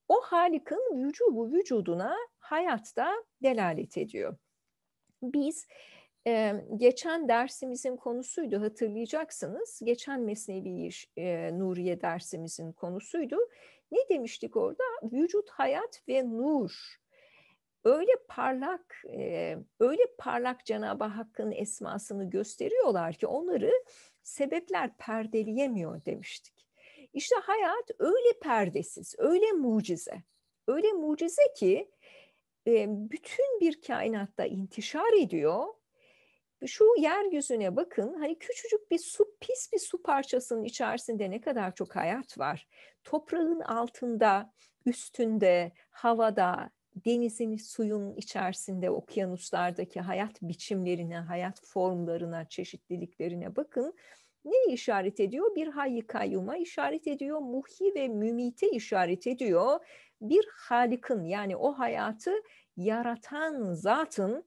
O Halik'in vücubu vücuduna hayatta delalet ediyor. Biz ee, geçen dersimizin konusuydu hatırlayacaksınız. Geçen Mesnevi e, Nuriye dersimizin konusuydu. Ne demiştik orada? Vücut, hayat ve nur. Öyle parlak, e, öyle parlak Cenab-ı Hakk'ın esmasını gösteriyorlar ki onları sebepler perdeleyemiyor demiştik. İşte hayat öyle perdesiz, öyle mucize. Öyle mucize ki bütün bir kainatta intişar ediyor. Şu yeryüzüne bakın hani küçücük bir su pis bir su parçasının içerisinde ne kadar çok hayat var. Toprağın altında, üstünde, havada, denizin, suyun içerisinde, okyanuslardaki hayat biçimlerine, hayat formlarına, çeşitliliklerine bakın. Ne işaret ediyor? Bir hayy kayyuma işaret ediyor, muhi ve mümite işaret ediyor bir Halik'in yani o hayatı yaratan zatın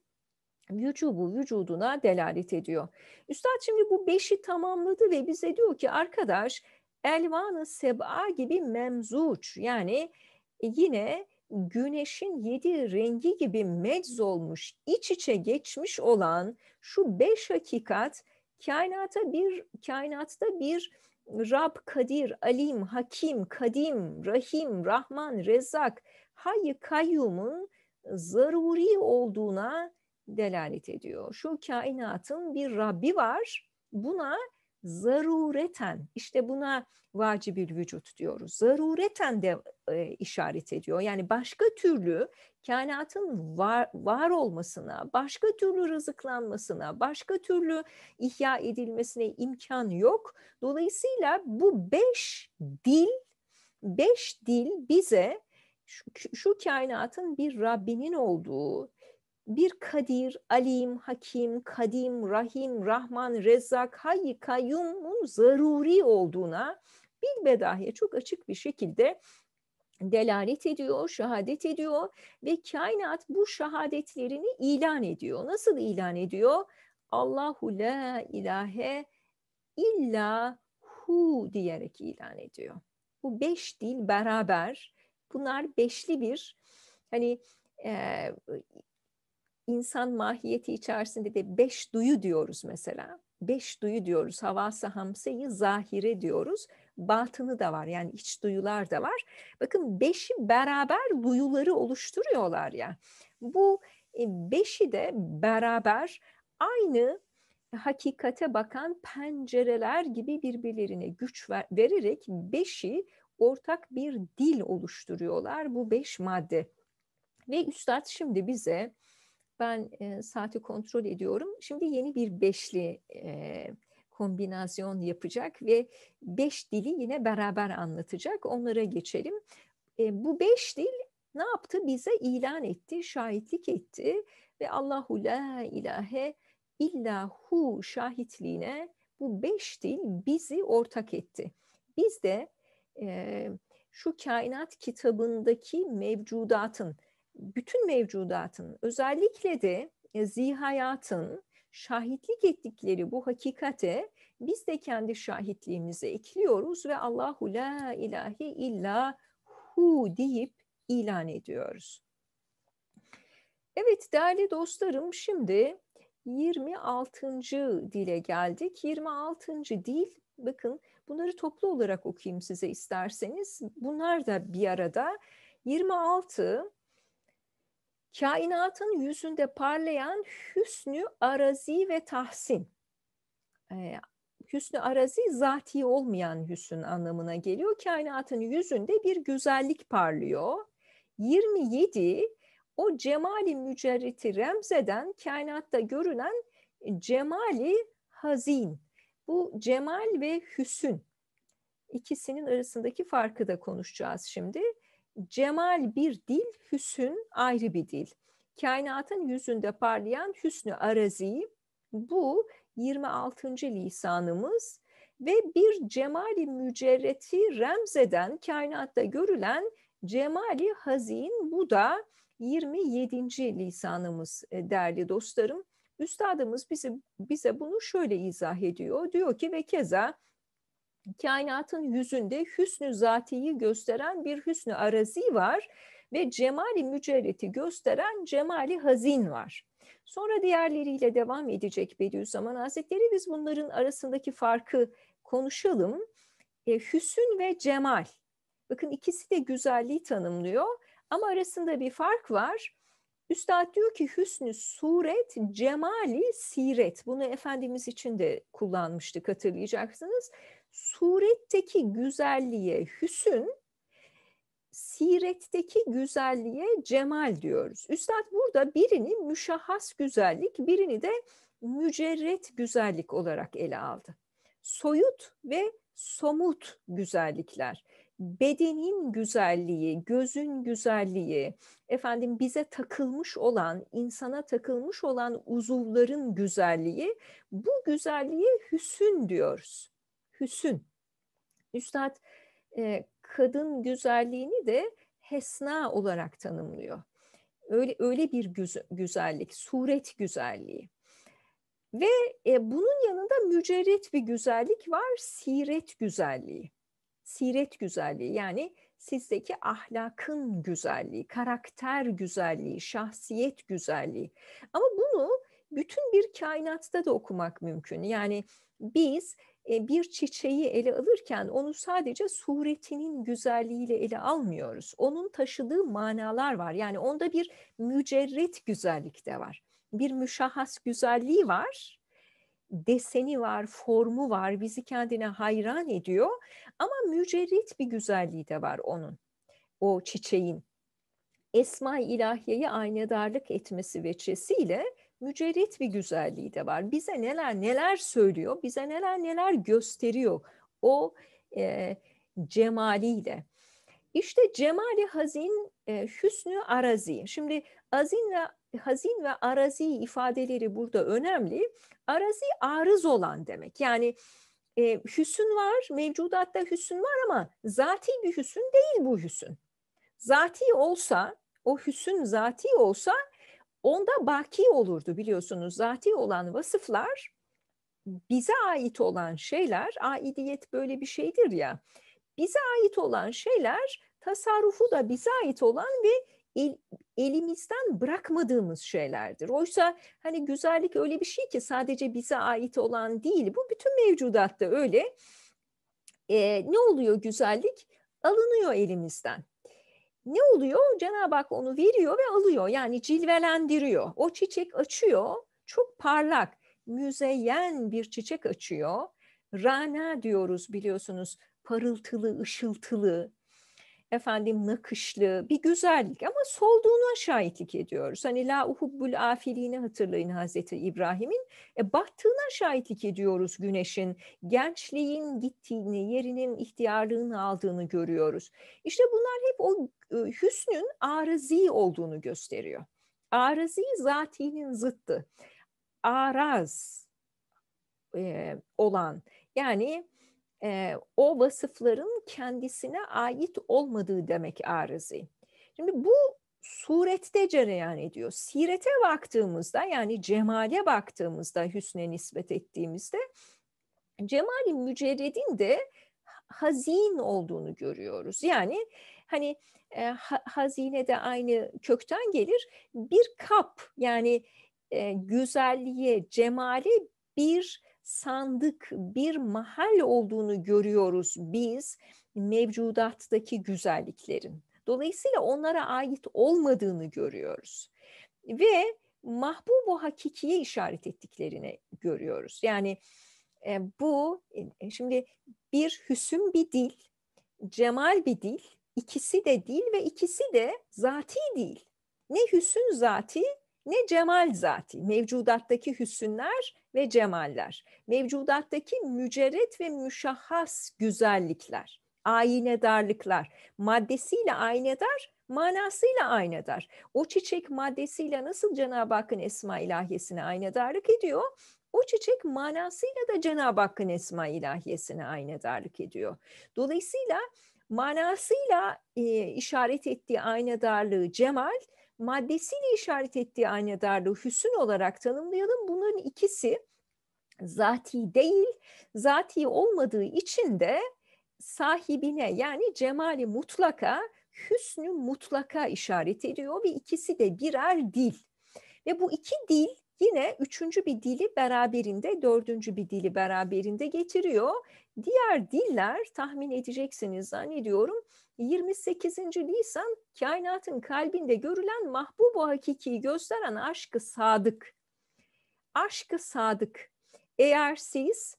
vücubu vücuduna delalet ediyor. Üstad şimdi bu beşi tamamladı ve bize diyor ki arkadaş elvanı seb'a gibi memzuç yani e, yine güneşin yedi rengi gibi mecz olmuş, iç içe geçmiş olan şu beş hakikat kainata bir kainatta bir Rab, Kadir, Alim, Hakim, Kadim, Rahim, Rahman, Rezzak, Hayy Kayyum'un zaruri olduğuna delalet ediyor. Şu kainatın bir Rabbi var. Buna zarureten işte buna vacibül vücut diyoruz. Zarureten de e, işaret ediyor. Yani başka türlü kainatın var, var olmasına, başka türlü rızıklanmasına, başka türlü ihya edilmesine imkan yok. Dolayısıyla bu beş dil, beş dil bize şu, şu kainatın bir Rabbinin olduğu, bir Kadir, Alim, Hakim, Kadim, Rahim, Rahman, Rezzak, Hayy, Kayyum'un zaruri olduğuna bilbedahi çok açık bir şekilde delalet ediyor, şehadet ediyor ve kainat bu şehadetlerini ilan ediyor. Nasıl ilan ediyor? Allahu la ilahe illa hu diyerek ilan ediyor. Bu beş dil beraber bunlar beşli bir hani e, insan mahiyeti içerisinde de beş duyu diyoruz mesela. Beş duyu diyoruz. Havası hamseyi zahire diyoruz. Batını da var yani iç duyular da var. Bakın beşi beraber duyuları oluşturuyorlar ya. Bu e, beşi de beraber aynı hakikate bakan pencereler gibi birbirlerine güç ver, vererek beşi ortak bir dil oluşturuyorlar bu beş madde. Ve Üstad şimdi bize ben e, saati kontrol ediyorum. Şimdi yeni bir beşli e, kombinasyon yapacak ve beş dili yine beraber anlatacak. Onlara geçelim. E, bu beş dil ne yaptı? Bize ilan etti, şahitlik etti ve Allahu la ilahe illa hu şahitliğine bu beş dil bizi ortak etti. Biz de e, şu kainat kitabındaki mevcudatın bütün mevcudatın özellikle de e, zihayatın şahitlik ettikleri bu hakikate biz de kendi şahitliğimizi ekliyoruz ve Allahu la ilahe illa hu deyip ilan ediyoruz. Evet değerli dostlarım şimdi 26. dile geldik. 26. dil bakın bunları toplu olarak okuyayım size isterseniz. Bunlar da bir arada 26 Kainatın yüzünde parlayan hüsnü arazi ve tahsin. Ee, hüsnü arazi zati olmayan hüsn anlamına geliyor. Kainatın yüzünde bir güzellik parlıyor. 27 o cemali mücerriti remzeden kainatta görünen cemali hazin. Bu cemal ve hüsün ikisinin arasındaki farkı da konuşacağız şimdi cemal bir dil, hüsün ayrı bir dil. Kainatın yüzünde parlayan hüsnü arazi bu 26. lisanımız ve bir cemali mücerreti remzeden kainatta görülen cemali hazin bu da 27. lisanımız e, değerli dostlarım. Üstadımız bize, bize bunu şöyle izah ediyor. Diyor ki ve keza kainatın yüzünde hüsnü zatiyi gösteren bir hüsnü arazi var ve cemali mücerreti gösteren cemali hazin var. Sonra diğerleriyle devam edecek Bediüzzaman Hazretleri biz bunların arasındaki farkı konuşalım. E, hüsün ve cemal. Bakın ikisi de güzelliği tanımlıyor ama arasında bir fark var. Üstad diyor ki hüsnü suret, cemali siret. Bunu Efendimiz için de kullanmıştık hatırlayacaksınız suretteki güzelliğe hüsün, siretteki güzelliğe cemal diyoruz. Üstad burada birini müşahhas güzellik, birini de mücerret güzellik olarak ele aldı. Soyut ve somut güzellikler bedenin güzelliği, gözün güzelliği, efendim bize takılmış olan, insana takılmış olan uzuvların güzelliği, bu güzelliğe hüsün diyoruz hüsün. Üstad e, kadın güzelliğini de hesna olarak tanımlıyor. Öyle öyle bir güz güzellik, suret güzelliği. Ve e, bunun yanında mücerret bir güzellik var, siret güzelliği. Siret güzelliği yani sizdeki ahlakın güzelliği, karakter güzelliği, şahsiyet güzelliği. Ama bunu bütün bir kainatta da okumak mümkün. Yani biz bir çiçeği ele alırken onu sadece suretinin güzelliğiyle ele almıyoruz. Onun taşıdığı manalar var. Yani onda bir mücerret güzellik de var. Bir müşahhas güzelliği var. Deseni var, formu var, bizi kendine hayran ediyor. Ama mücerret bir güzelliği de var onun, o çiçeğin. Esma-i İlahiye'ye aynadarlık etmesi veçesiyle mücerrit bir güzelliği de var. Bize neler neler söylüyor, bize neler neler gösteriyor o e, cemaliyle. İşte cemali hazin, e, hüsnü arazi. Şimdi azin ve hazin ve arazi ifadeleri burada önemli. Arazi arız olan demek. Yani e, hüsün var, mevcudatta hüsün var ama zati bir hüsün değil bu hüsün. Zati olsa, o hüsün zati olsa Onda baki olurdu biliyorsunuz zati olan vasıflar bize ait olan şeyler, aidiyet böyle bir şeydir ya, bize ait olan şeyler tasarrufu da bize ait olan ve el, elimizden bırakmadığımız şeylerdir. Oysa hani güzellik öyle bir şey ki sadece bize ait olan değil, bu bütün mevcudatta öyle. E, ne oluyor güzellik? Alınıyor elimizden ne oluyor? Cenab-ı Hak onu veriyor ve alıyor. Yani cilvelendiriyor. O çiçek açıyor. Çok parlak, müzeyyen bir çiçek açıyor. Rana diyoruz biliyorsunuz. Parıltılı, ışıltılı, efendim nakışlı bir güzellik ama solduğuna şahitlik ediyoruz. Hani la uhubbul afiliğini hatırlayın Hazreti İbrahim'in. E, battığına şahitlik ediyoruz güneşin. Gençliğin gittiğini, yerinin ihtiyarlığını aldığını görüyoruz. İşte bunlar hep o e, hüsnün arızi olduğunu gösteriyor. Arazi zatinin zıttı. Araz e, olan yani e, o vasıfların kendisine ait olmadığı demek arızi. Şimdi bu surette cereyan ediyor. Sirete baktığımızda yani cemale baktığımızda hüsne nispet ettiğimizde cemali mücerredin de hazin olduğunu görüyoruz. Yani hani e, ha, hazine de aynı kökten gelir. Bir kap yani e, güzelliğe, cemale bir sandık bir mahal olduğunu görüyoruz biz mevcudattaki güzelliklerin. Dolayısıyla onlara ait olmadığını görüyoruz. Ve mahbubu hakikiye işaret ettiklerini görüyoruz. Yani e, bu e, şimdi bir hüsün bir dil, cemal bir dil, ikisi de dil ve ikisi de zati dil. Ne hüsün zati ne cemal zati, mevcudattaki hüsünler ve cemaller, mevcudattaki mücerret ve müşahhas güzellikler, aynedarlıklar, maddesiyle aynedar, manasıyla aynedar. O çiçek maddesiyle nasıl Cenab-ı Hakk'ın esma ilahiyesine aynedarlık ediyor, o çiçek manasıyla da Cenab-ı Hakk'ın esma ilahiyesine aynedarlık ediyor. Dolayısıyla manasıyla e, işaret ettiği aynedarlığı cemal, maddesiyle işaret ettiği aynı aynadarlığı hüsün olarak tanımlayalım. Bunların ikisi zati değil, zati olmadığı için de sahibine yani cemali mutlaka, hüsnü mutlaka işaret ediyor ve ikisi de birer dil. Ve bu iki dil yine üçüncü bir dili beraberinde, dördüncü bir dili beraberinde getiriyor. Diğer diller tahmin edeceksiniz zannediyorum 28. lisan kainatın kalbinde görülen mahbubu hakikiyi gösteren aşkı sadık. Aşkı sadık. Eğer siz,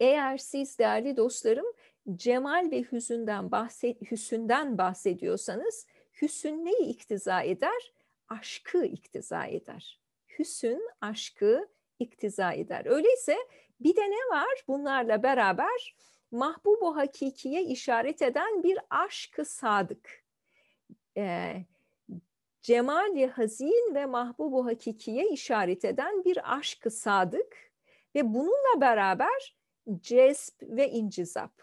eğer siz değerli dostlarım cemal ve hüzünden, bahset, hüsünden bahsediyorsanız hüsün neyi iktiza eder? Aşkı iktiza eder hüsün aşkı iktiza eder. Öyleyse bir de ne var bunlarla beraber? Mahbubu hakikiye işaret eden bir aşkı sadık. E, cemali hazin ve mahbubu hakikiye işaret eden bir aşkı sadık ve bununla beraber cezb ve incizap.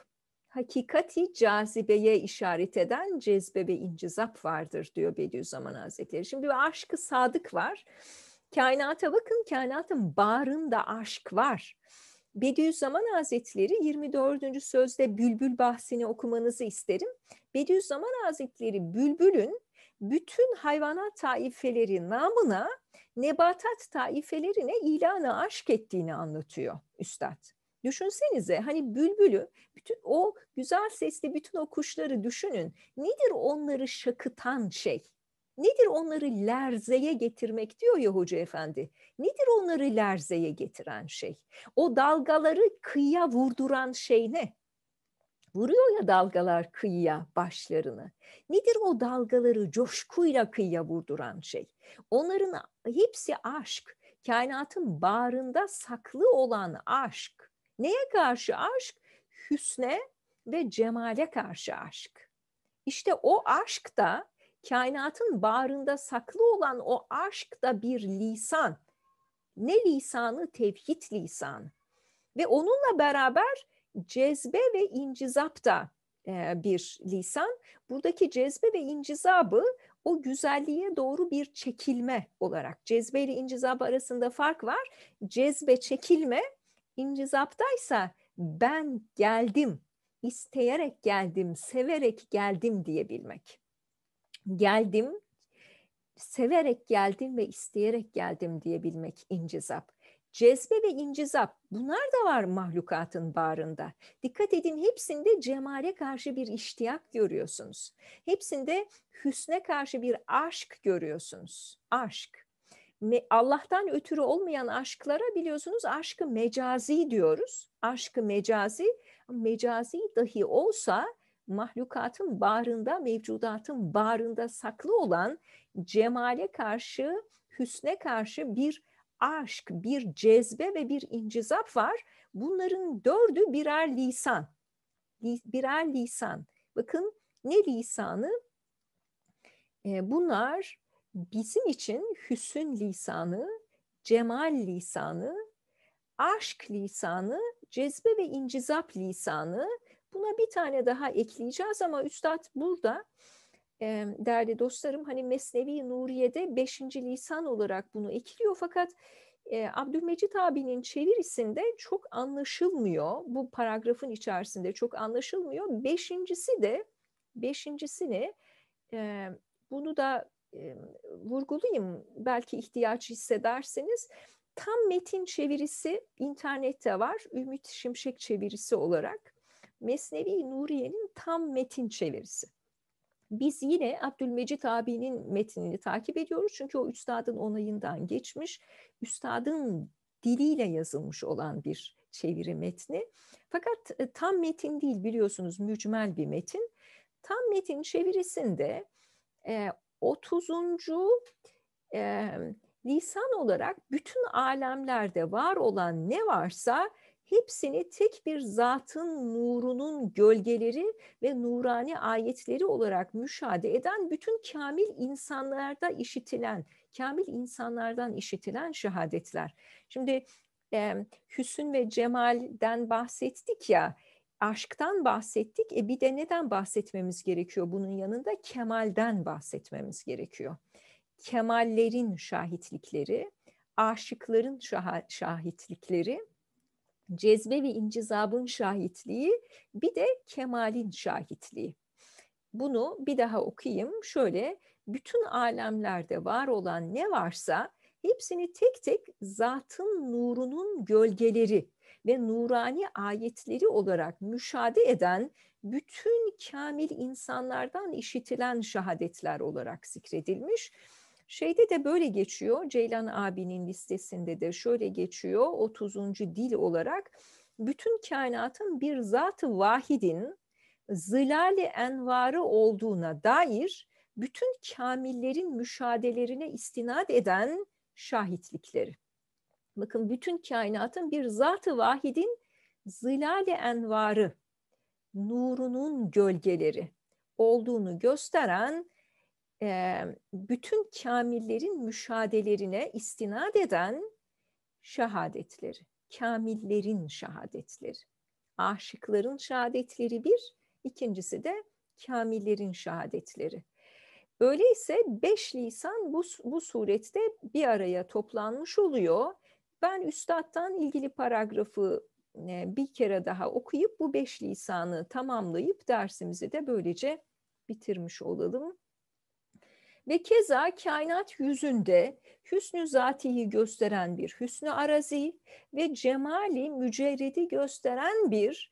Hakikati cazibeye işaret eden cezbe ve incizap vardır diyor Bediüzzaman Hazretleri. Şimdi bir aşkı sadık var. Kainata bakın, kainatın bağrında aşk var. Bediüzzaman Hazretleri 24. sözde bülbül bahsini okumanızı isterim. Bediüzzaman Hazretleri bülbülün bütün hayvanat taifeleri namına nebatat taifelerine ilanı aşk ettiğini anlatıyor üstad. Düşünsenize hani bülbülü, bütün o güzel sesli bütün o kuşları düşünün. Nedir onları şakıtan şey? Nedir onları lerzeye getirmek diyor ya Hoca Efendi. Nedir onları lerzeye getiren şey? O dalgaları kıyıya vurduran şey ne? Vuruyor ya dalgalar kıyıya başlarını. Nedir o dalgaları coşkuyla kıyıya vurduran şey? Onların hepsi aşk. Kainatın bağrında saklı olan aşk. Neye karşı aşk? Hüsne ve cemale karşı aşk. İşte o aşk da kainatın bağrında saklı olan o aşk da bir lisan. Ne lisanı? Tevhid lisan Ve onunla beraber cezbe ve incizap da e, bir lisan. Buradaki cezbe ve incizabı o güzelliğe doğru bir çekilme olarak. Cezbe ile incizap arasında fark var. Cezbe çekilme, incizaptaysa ben geldim, isteyerek geldim, severek geldim diyebilmek geldim, severek geldim ve isteyerek geldim diyebilmek incizap. Cezbe ve incizap bunlar da var mahlukatın bağrında. Dikkat edin hepsinde cemale karşı bir iştiyak görüyorsunuz. Hepsinde hüsne karşı bir aşk görüyorsunuz. Aşk. Allah'tan ötürü olmayan aşklara biliyorsunuz aşkı mecazi diyoruz. Aşkı mecazi, mecazi dahi olsa mahlukatın bağrında, mevcudatın bağrında saklı olan cemale karşı, hüsne karşı bir aşk, bir cezbe ve bir incizap var. Bunların dördü birer lisan. Birer lisan. Bakın ne lisanı? Ee, bunlar bizim için hüsün lisanı, cemal lisanı, aşk lisanı, cezbe ve incizap lisanı Buna bir tane daha ekleyeceğiz ama Üstad burada e, değerli dostlarım hani Mesnevi Nuriye'de 5. lisan olarak bunu ekliyor fakat e, Abdülmecit abinin çevirisinde çok anlaşılmıyor. Bu paragrafın içerisinde çok anlaşılmıyor. Beşincisi de beşincisini E, bunu da e, vurgulayayım belki ihtiyaç hissederseniz. Tam metin çevirisi internette var. Ümit Şimşek çevirisi olarak. Mesnevi Nuriye'nin tam metin çevirisi. Biz yine Abdülmecit abinin metnini takip ediyoruz çünkü o üstadın onayından geçmiş, üstadın diliyle yazılmış olan bir çeviri metni. Fakat e, tam metin değil biliyorsunuz mücmel bir metin. Tam metin çevirisinde 30. E, e, lisan olarak bütün alemlerde var olan ne varsa hepsini tek bir zatın nurunun gölgeleri ve nurani ayetleri olarak müşahede eden bütün kamil insanlarda işitilen, kamil insanlardan işitilen şehadetler. Şimdi e, hüsün ve cemalden bahsettik ya, aşktan bahsettik. E bir de neden bahsetmemiz gerekiyor? Bunun yanında kemalden bahsetmemiz gerekiyor. Kemallerin şahitlikleri, aşıkların şah şahitlikleri cezbe ve incizabın şahitliği bir de kemalin şahitliği. Bunu bir daha okuyayım. Şöyle bütün alemlerde var olan ne varsa hepsini tek tek zatın nurunun gölgeleri ve nurani ayetleri olarak müşahede eden bütün kamil insanlardan işitilen şehadetler olarak zikredilmiş. Şeyde de böyle geçiyor. Ceylan abinin listesinde de şöyle geçiyor. 30. dil olarak bütün kainatın bir zatı vahidin zilali envarı olduğuna dair bütün kamillerin müşahedelerine istinad eden şahitlikleri. Bakın bütün kainatın bir zatı vahidin zilali envarı, nurunun gölgeleri olduğunu gösteren e, bütün kamillerin müşadelerine istinad eden şehadetleri, kamillerin şehadetleri. Aşıkların şehadetleri bir, ikincisi de kamillerin şehadetleri. Öyleyse beş lisan bu, bu surette bir araya toplanmış oluyor. Ben üstattan ilgili paragrafı bir kere daha okuyup bu beş lisanı tamamlayıp dersimizi de böylece bitirmiş olalım. Ve keza kainat yüzünde hüsnü zatihi gösteren bir hüsnü arazi ve cemali mücerredi gösteren bir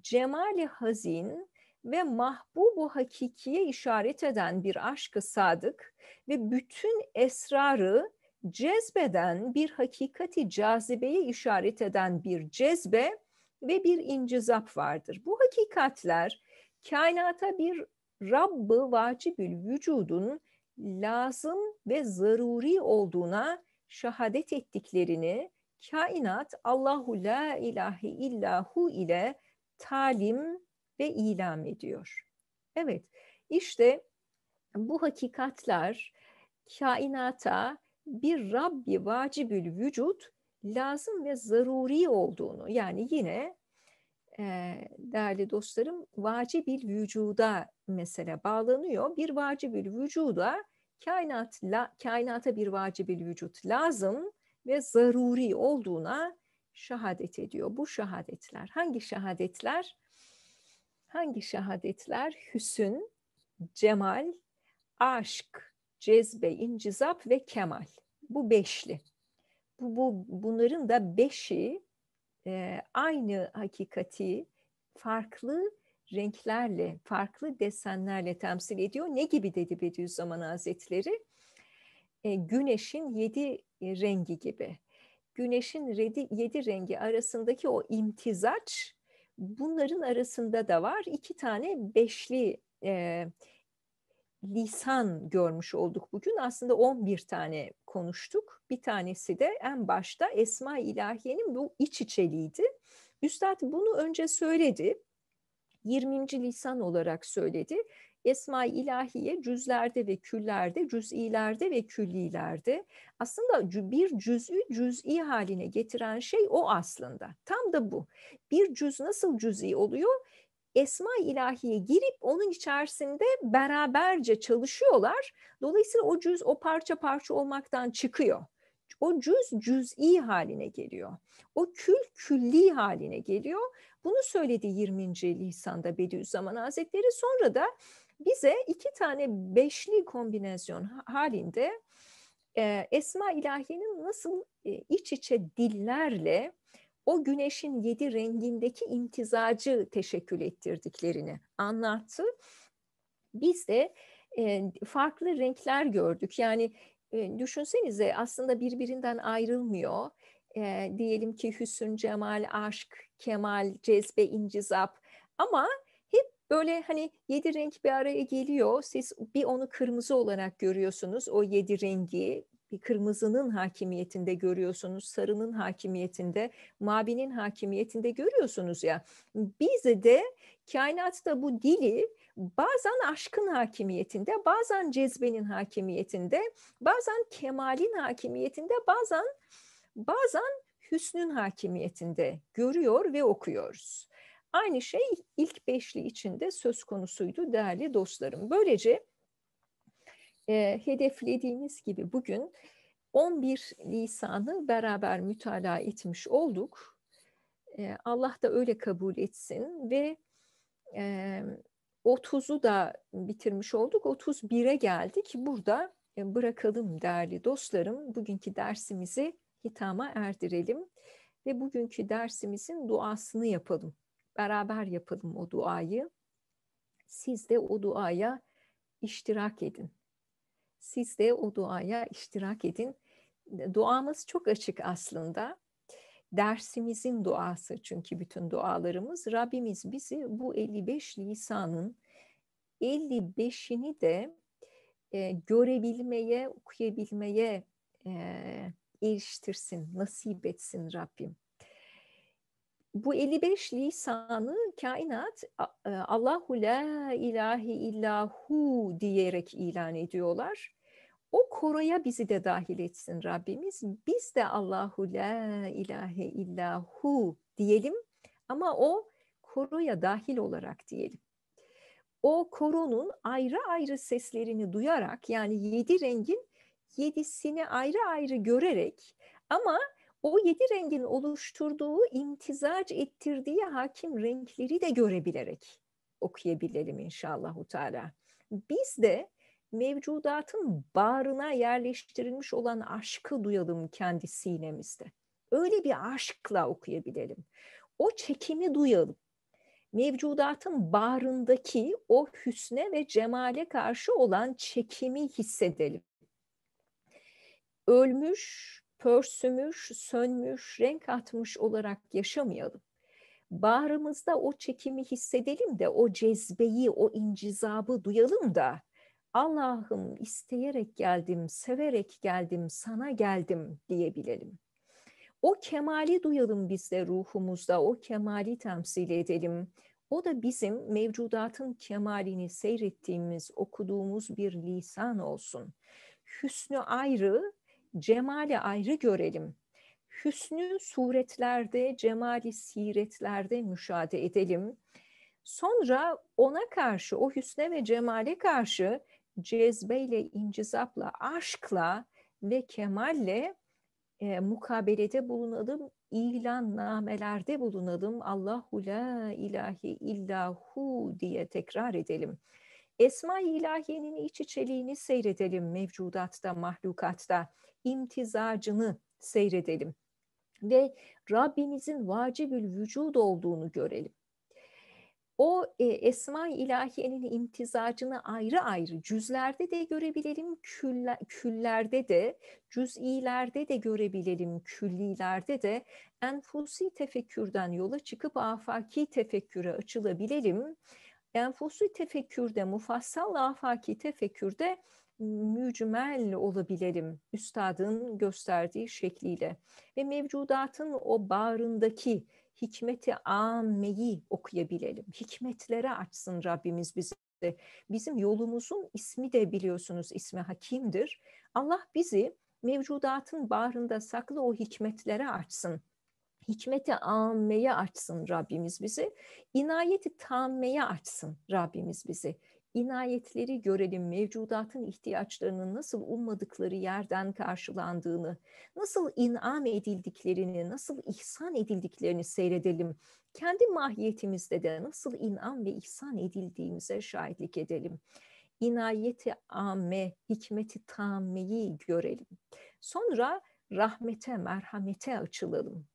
cemali hazin ve mahbubu hakikiye işaret eden bir aşkı sadık ve bütün esrarı cezbeden bir hakikati cazibeye işaret eden bir cezbe ve bir incizap vardır. Bu hakikatler kainata bir Rabb'ı vacibül vücudun lazım ve zaruri olduğuna şahadet ettiklerini kainat Allahu la ilahe illahu ile talim ve ilam ediyor. Evet, işte bu hakikatler kainata bir Rabbi vacibül vücut lazım ve zaruri olduğunu yani yine e, değerli dostlarım vacibül vücuda mesela bağlanıyor. Bir vacibül vücuda kainat, la, kainata bir vacibül vücut lazım ve zaruri olduğuna şehadet ediyor. Bu şehadetler hangi şehadetler? Hangi şehadetler? Hüsün, cemal, aşk, cezbe, incizap ve kemal. Bu beşli. Bu, bu bunların da beşi e, aynı hakikati farklı renklerle, farklı desenlerle temsil ediyor. Ne gibi dedi Bediüzzaman Hazretleri? E, güneşin yedi e, rengi gibi. Güneşin redi, yedi rengi arasındaki o imtizaç bunların arasında da var. İki tane beşli e, lisan görmüş olduk bugün. Aslında on bir tane konuştuk. Bir tanesi de en başta Esma İlahiye'nin bu iç içeliğiydi. Üstad bunu önce söyledi. 20. lisan olarak söyledi. esma ilahiye cüzlerde ve küllerde, cüz'ilerde ve küllilerde aslında bir cüz'ü cüz'i haline getiren şey o aslında. Tam da bu. Bir cüz nasıl cüz'i oluyor? esma ilahiye girip onun içerisinde beraberce çalışıyorlar. Dolayısıyla o cüz o parça parça olmaktan çıkıyor o cüz cüz'i haline geliyor. O kül külli haline geliyor. Bunu söyledi 20. Lisan'da Bediüzzaman Hazretleri. Sonra da bize iki tane beşli kombinasyon halinde e, Esma İlahi'nin nasıl e, iç içe dillerle o güneşin yedi rengindeki imtizacı teşekkül ettirdiklerini anlattı. Biz de e, farklı renkler gördük. Yani düşünsenize aslında birbirinden ayrılmıyor e, diyelim ki hüsün, cemal, aşk, kemal, cezbe, incizap ama hep böyle hani yedi renk bir araya geliyor. Siz bir onu kırmızı olarak görüyorsunuz o yedi rengi bir kırmızının hakimiyetinde görüyorsunuz, sarının hakimiyetinde, mavinin hakimiyetinde görüyorsunuz ya. Biz de kainatta bu dili bazen aşkın hakimiyetinde, bazen cezbenin hakimiyetinde, bazen kemalin hakimiyetinde, bazen bazen hüsnün hakimiyetinde görüyor ve okuyoruz. Aynı şey ilk beşli içinde söz konusuydu değerli dostlarım. Böylece e, hedeflediğimiz gibi bugün 11 lisanı beraber mütalaa etmiş olduk. E, Allah da öyle kabul etsin ve e, 30'u da bitirmiş olduk. 31'e geldik. Burada e, bırakalım değerli dostlarım. Bugünkü dersimizi hitama erdirelim ve bugünkü dersimizin duasını yapalım. Beraber yapalım o duayı. Siz de o duaya iştirak edin. Siz de o duaya iştirak edin. Duamız çok açık aslında. Dersimizin duası çünkü bütün dualarımız. Rabbimiz bizi bu 55 lisanın 55'ini de e, görebilmeye, okuyabilmeye e, eriştirsin, nasip etsin Rabbim. Bu 55 lisanı kainat e, Allahu la ilahi illahu diyerek ilan ediyorlar. O koroya bizi de dahil etsin Rabbimiz. Biz de Allahu la ilahi illahu diyelim ama o koroya dahil olarak diyelim. O koronun ayrı ayrı seslerini duyarak yani yedi rengin yedisini ayrı ayrı görerek ama o yedi rengin oluşturduğu, imtizac ettirdiği hakim renkleri de görebilerek okuyabilelim inşallah teala. Biz de mevcudatın bağrına yerleştirilmiş olan aşkı duyalım kendi sinemizde. Öyle bir aşkla okuyabilelim. O çekimi duyalım. Mevcudatın bağrındaki o hüsne ve cemale karşı olan çekimi hissedelim ölmüş, pörsümüş, sönmüş, renk atmış olarak yaşamayalım. Bağrımızda o çekimi hissedelim de o cezbeyi, o incizabı duyalım da Allah'ım isteyerek geldim, severek geldim, sana geldim diyebilelim. O kemali duyalım biz de ruhumuzda, o kemali temsil edelim. O da bizim mevcudatın kemalini seyrettiğimiz, okuduğumuz bir lisan olsun. Hüsnü ayrı, cemali ayrı görelim. Hüsnü suretlerde, cemali siretlerde müşahede edelim. Sonra ona karşı, o hüsne ve cemale karşı cezbeyle, incizapla, aşkla ve kemalle e, mukabelede bulunalım, ilan namelerde bulunalım. Allahu la ilahi illahu diye tekrar edelim. Esma-i İlahiye'nin iç içeliğini seyredelim mevcudatta, mahlukatta, imtizacını seyredelim ve Rabbimizin vacibül vücud olduğunu görelim. O e, Esma-i İlahiye'nin imtizacını ayrı ayrı cüzlerde de görebilelim, külle, küllerde de, cüz'ilerde de görebilelim, küllilerde de enfusi tefekkürden yola çıkıp afaki tefekküre açılabilelim yani fusli tefekkürde, mufassal afaki tefekkürde mücmel olabilirim, üstadın gösterdiği şekliyle ve mevcudatın o bağrındaki hikmeti ammeyi okuyabilelim. Hikmetlere açsın Rabbimiz bizi. Bizim yolumuzun ismi de biliyorsunuz ismi hakimdir. Allah bizi mevcudatın bağrında saklı o hikmetlere açsın hikmeti almaya açsın Rabbimiz bizi. İnayeti tammeye açsın Rabbimiz bizi. İnayetleri görelim, mevcudatın ihtiyaçlarının nasıl ummadıkları yerden karşılandığını, nasıl inam edildiklerini, nasıl ihsan edildiklerini seyredelim. Kendi mahiyetimizde de nasıl inam ve ihsan edildiğimize şahitlik edelim. İnayeti ame, hikmeti tammeyi görelim. Sonra rahmete, merhamete açılalım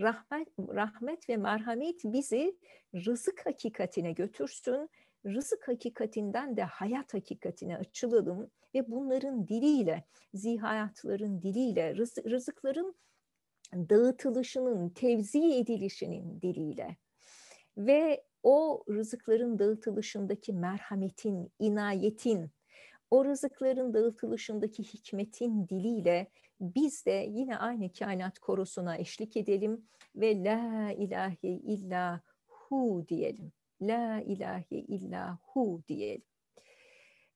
rahmet, rahmet ve merhamet bizi rızık hakikatine götürsün. Rızık hakikatinden de hayat hakikatine açılalım ve bunların diliyle, zihayatların diliyle, rız, rızıkların dağıtılışının, tevzi edilişinin diliyle ve o rızıkların dağıtılışındaki merhametin, inayetin, o rızıkların dağıtılışındaki hikmetin diliyle biz de yine aynı kainat korosuna eşlik edelim ve la ilahe illa hu diyelim. La ilahe illa hu diyelim.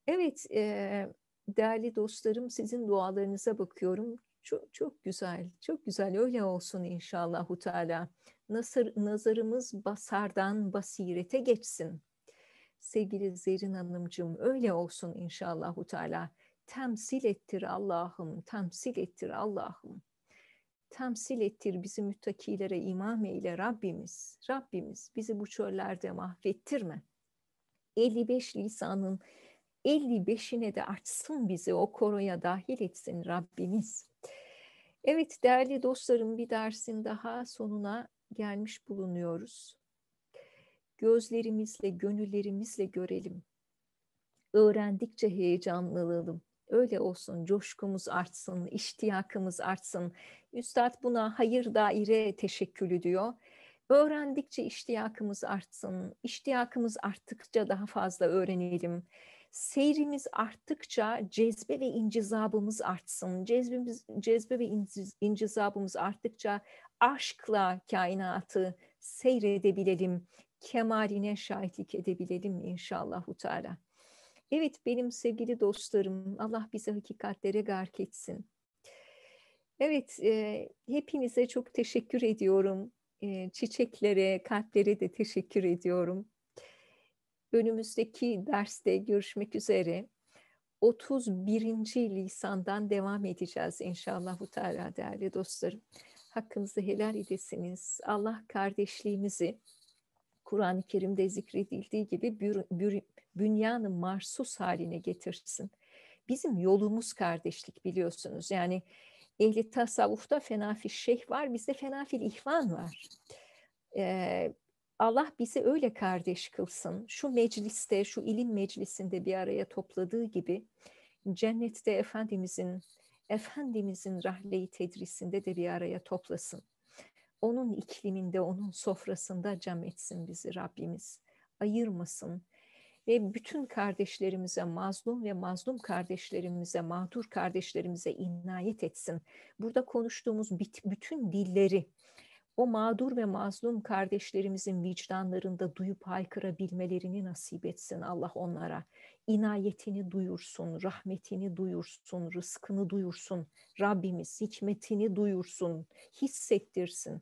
Evet e, değerli dostlarım sizin dualarınıza bakıyorum. Çok, çok güzel, çok güzel öyle olsun inşallah Teala. Nasır, nazarımız basardan basirete geçsin Sevgili Zerin Hanımcığım öyle olsun inşallah Teala. Temsil ettir Allah'ım, temsil ettir Allah'ım. Temsil ettir bizi müttakilere imam eyle Rabbimiz. Rabbimiz bizi bu çöllerde mahvettirme. 55 lisanın 55'ine de açsın bizi o koroya dahil etsin Rabbimiz. Evet değerli dostlarım bir dersin daha sonuna gelmiş bulunuyoruz gözlerimizle, gönüllerimizle görelim. Öğrendikçe heyecanlanalım. Öyle olsun, coşkumuz artsın, iştiyakımız artsın. Üstad buna hayır daire teşekkülü diyor. Öğrendikçe iştiyakımız artsın. İştiyakımız arttıkça daha fazla öğrenelim. Seyrimiz arttıkça cezbe ve incizabımız artsın. Cezbimiz, cezbe ve incizabımız arttıkça aşkla kainatı seyredebilelim kemaline şahitlik edebilelim inşallah Teala. Evet benim sevgili dostlarım Allah bize hakikatlere gark etsin. Evet e, hepinize çok teşekkür ediyorum. E, çiçeklere, kalplere de teşekkür ediyorum. Önümüzdeki derste görüşmek üzere. 31. lisandan devam edeceğiz inşallah Teala değerli dostlarım. Hakkınızı helal edesiniz. Allah kardeşliğimizi Kur'an-ı Kerim'de zikredildiği gibi bünyanı marsus haline getirsin. Bizim yolumuz kardeşlik biliyorsunuz. Yani ehli tasavvufta fenafil şeyh var, bizde fenafil ihvan var. Ee, Allah bizi öyle kardeş kılsın. Şu mecliste, şu ilim meclisinde bir araya topladığı gibi cennette Efendimizin Efendimizin rahleyi tedrisinde de bir araya toplasın onun ikliminde, onun sofrasında cam etsin bizi Rabbimiz. Ayırmasın ve bütün kardeşlerimize, mazlum ve mazlum kardeşlerimize, mağdur kardeşlerimize inayet etsin. Burada konuştuğumuz bütün dilleri, o mağdur ve mazlum kardeşlerimizin vicdanlarında duyup haykırabilmelerini nasip etsin Allah onlara. İnayetini duyursun, rahmetini duyursun, rızkını duyursun, Rabbimiz hikmetini duyursun, hissettirsin.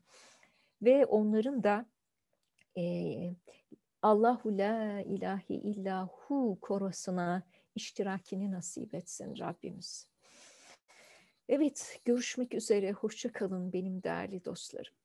Ve onların da e, Allahu la ilahi illahu korosuna iştirakini nasip etsin Rabbimiz. Evet, görüşmek üzere. hoşçakalın benim değerli dostlarım.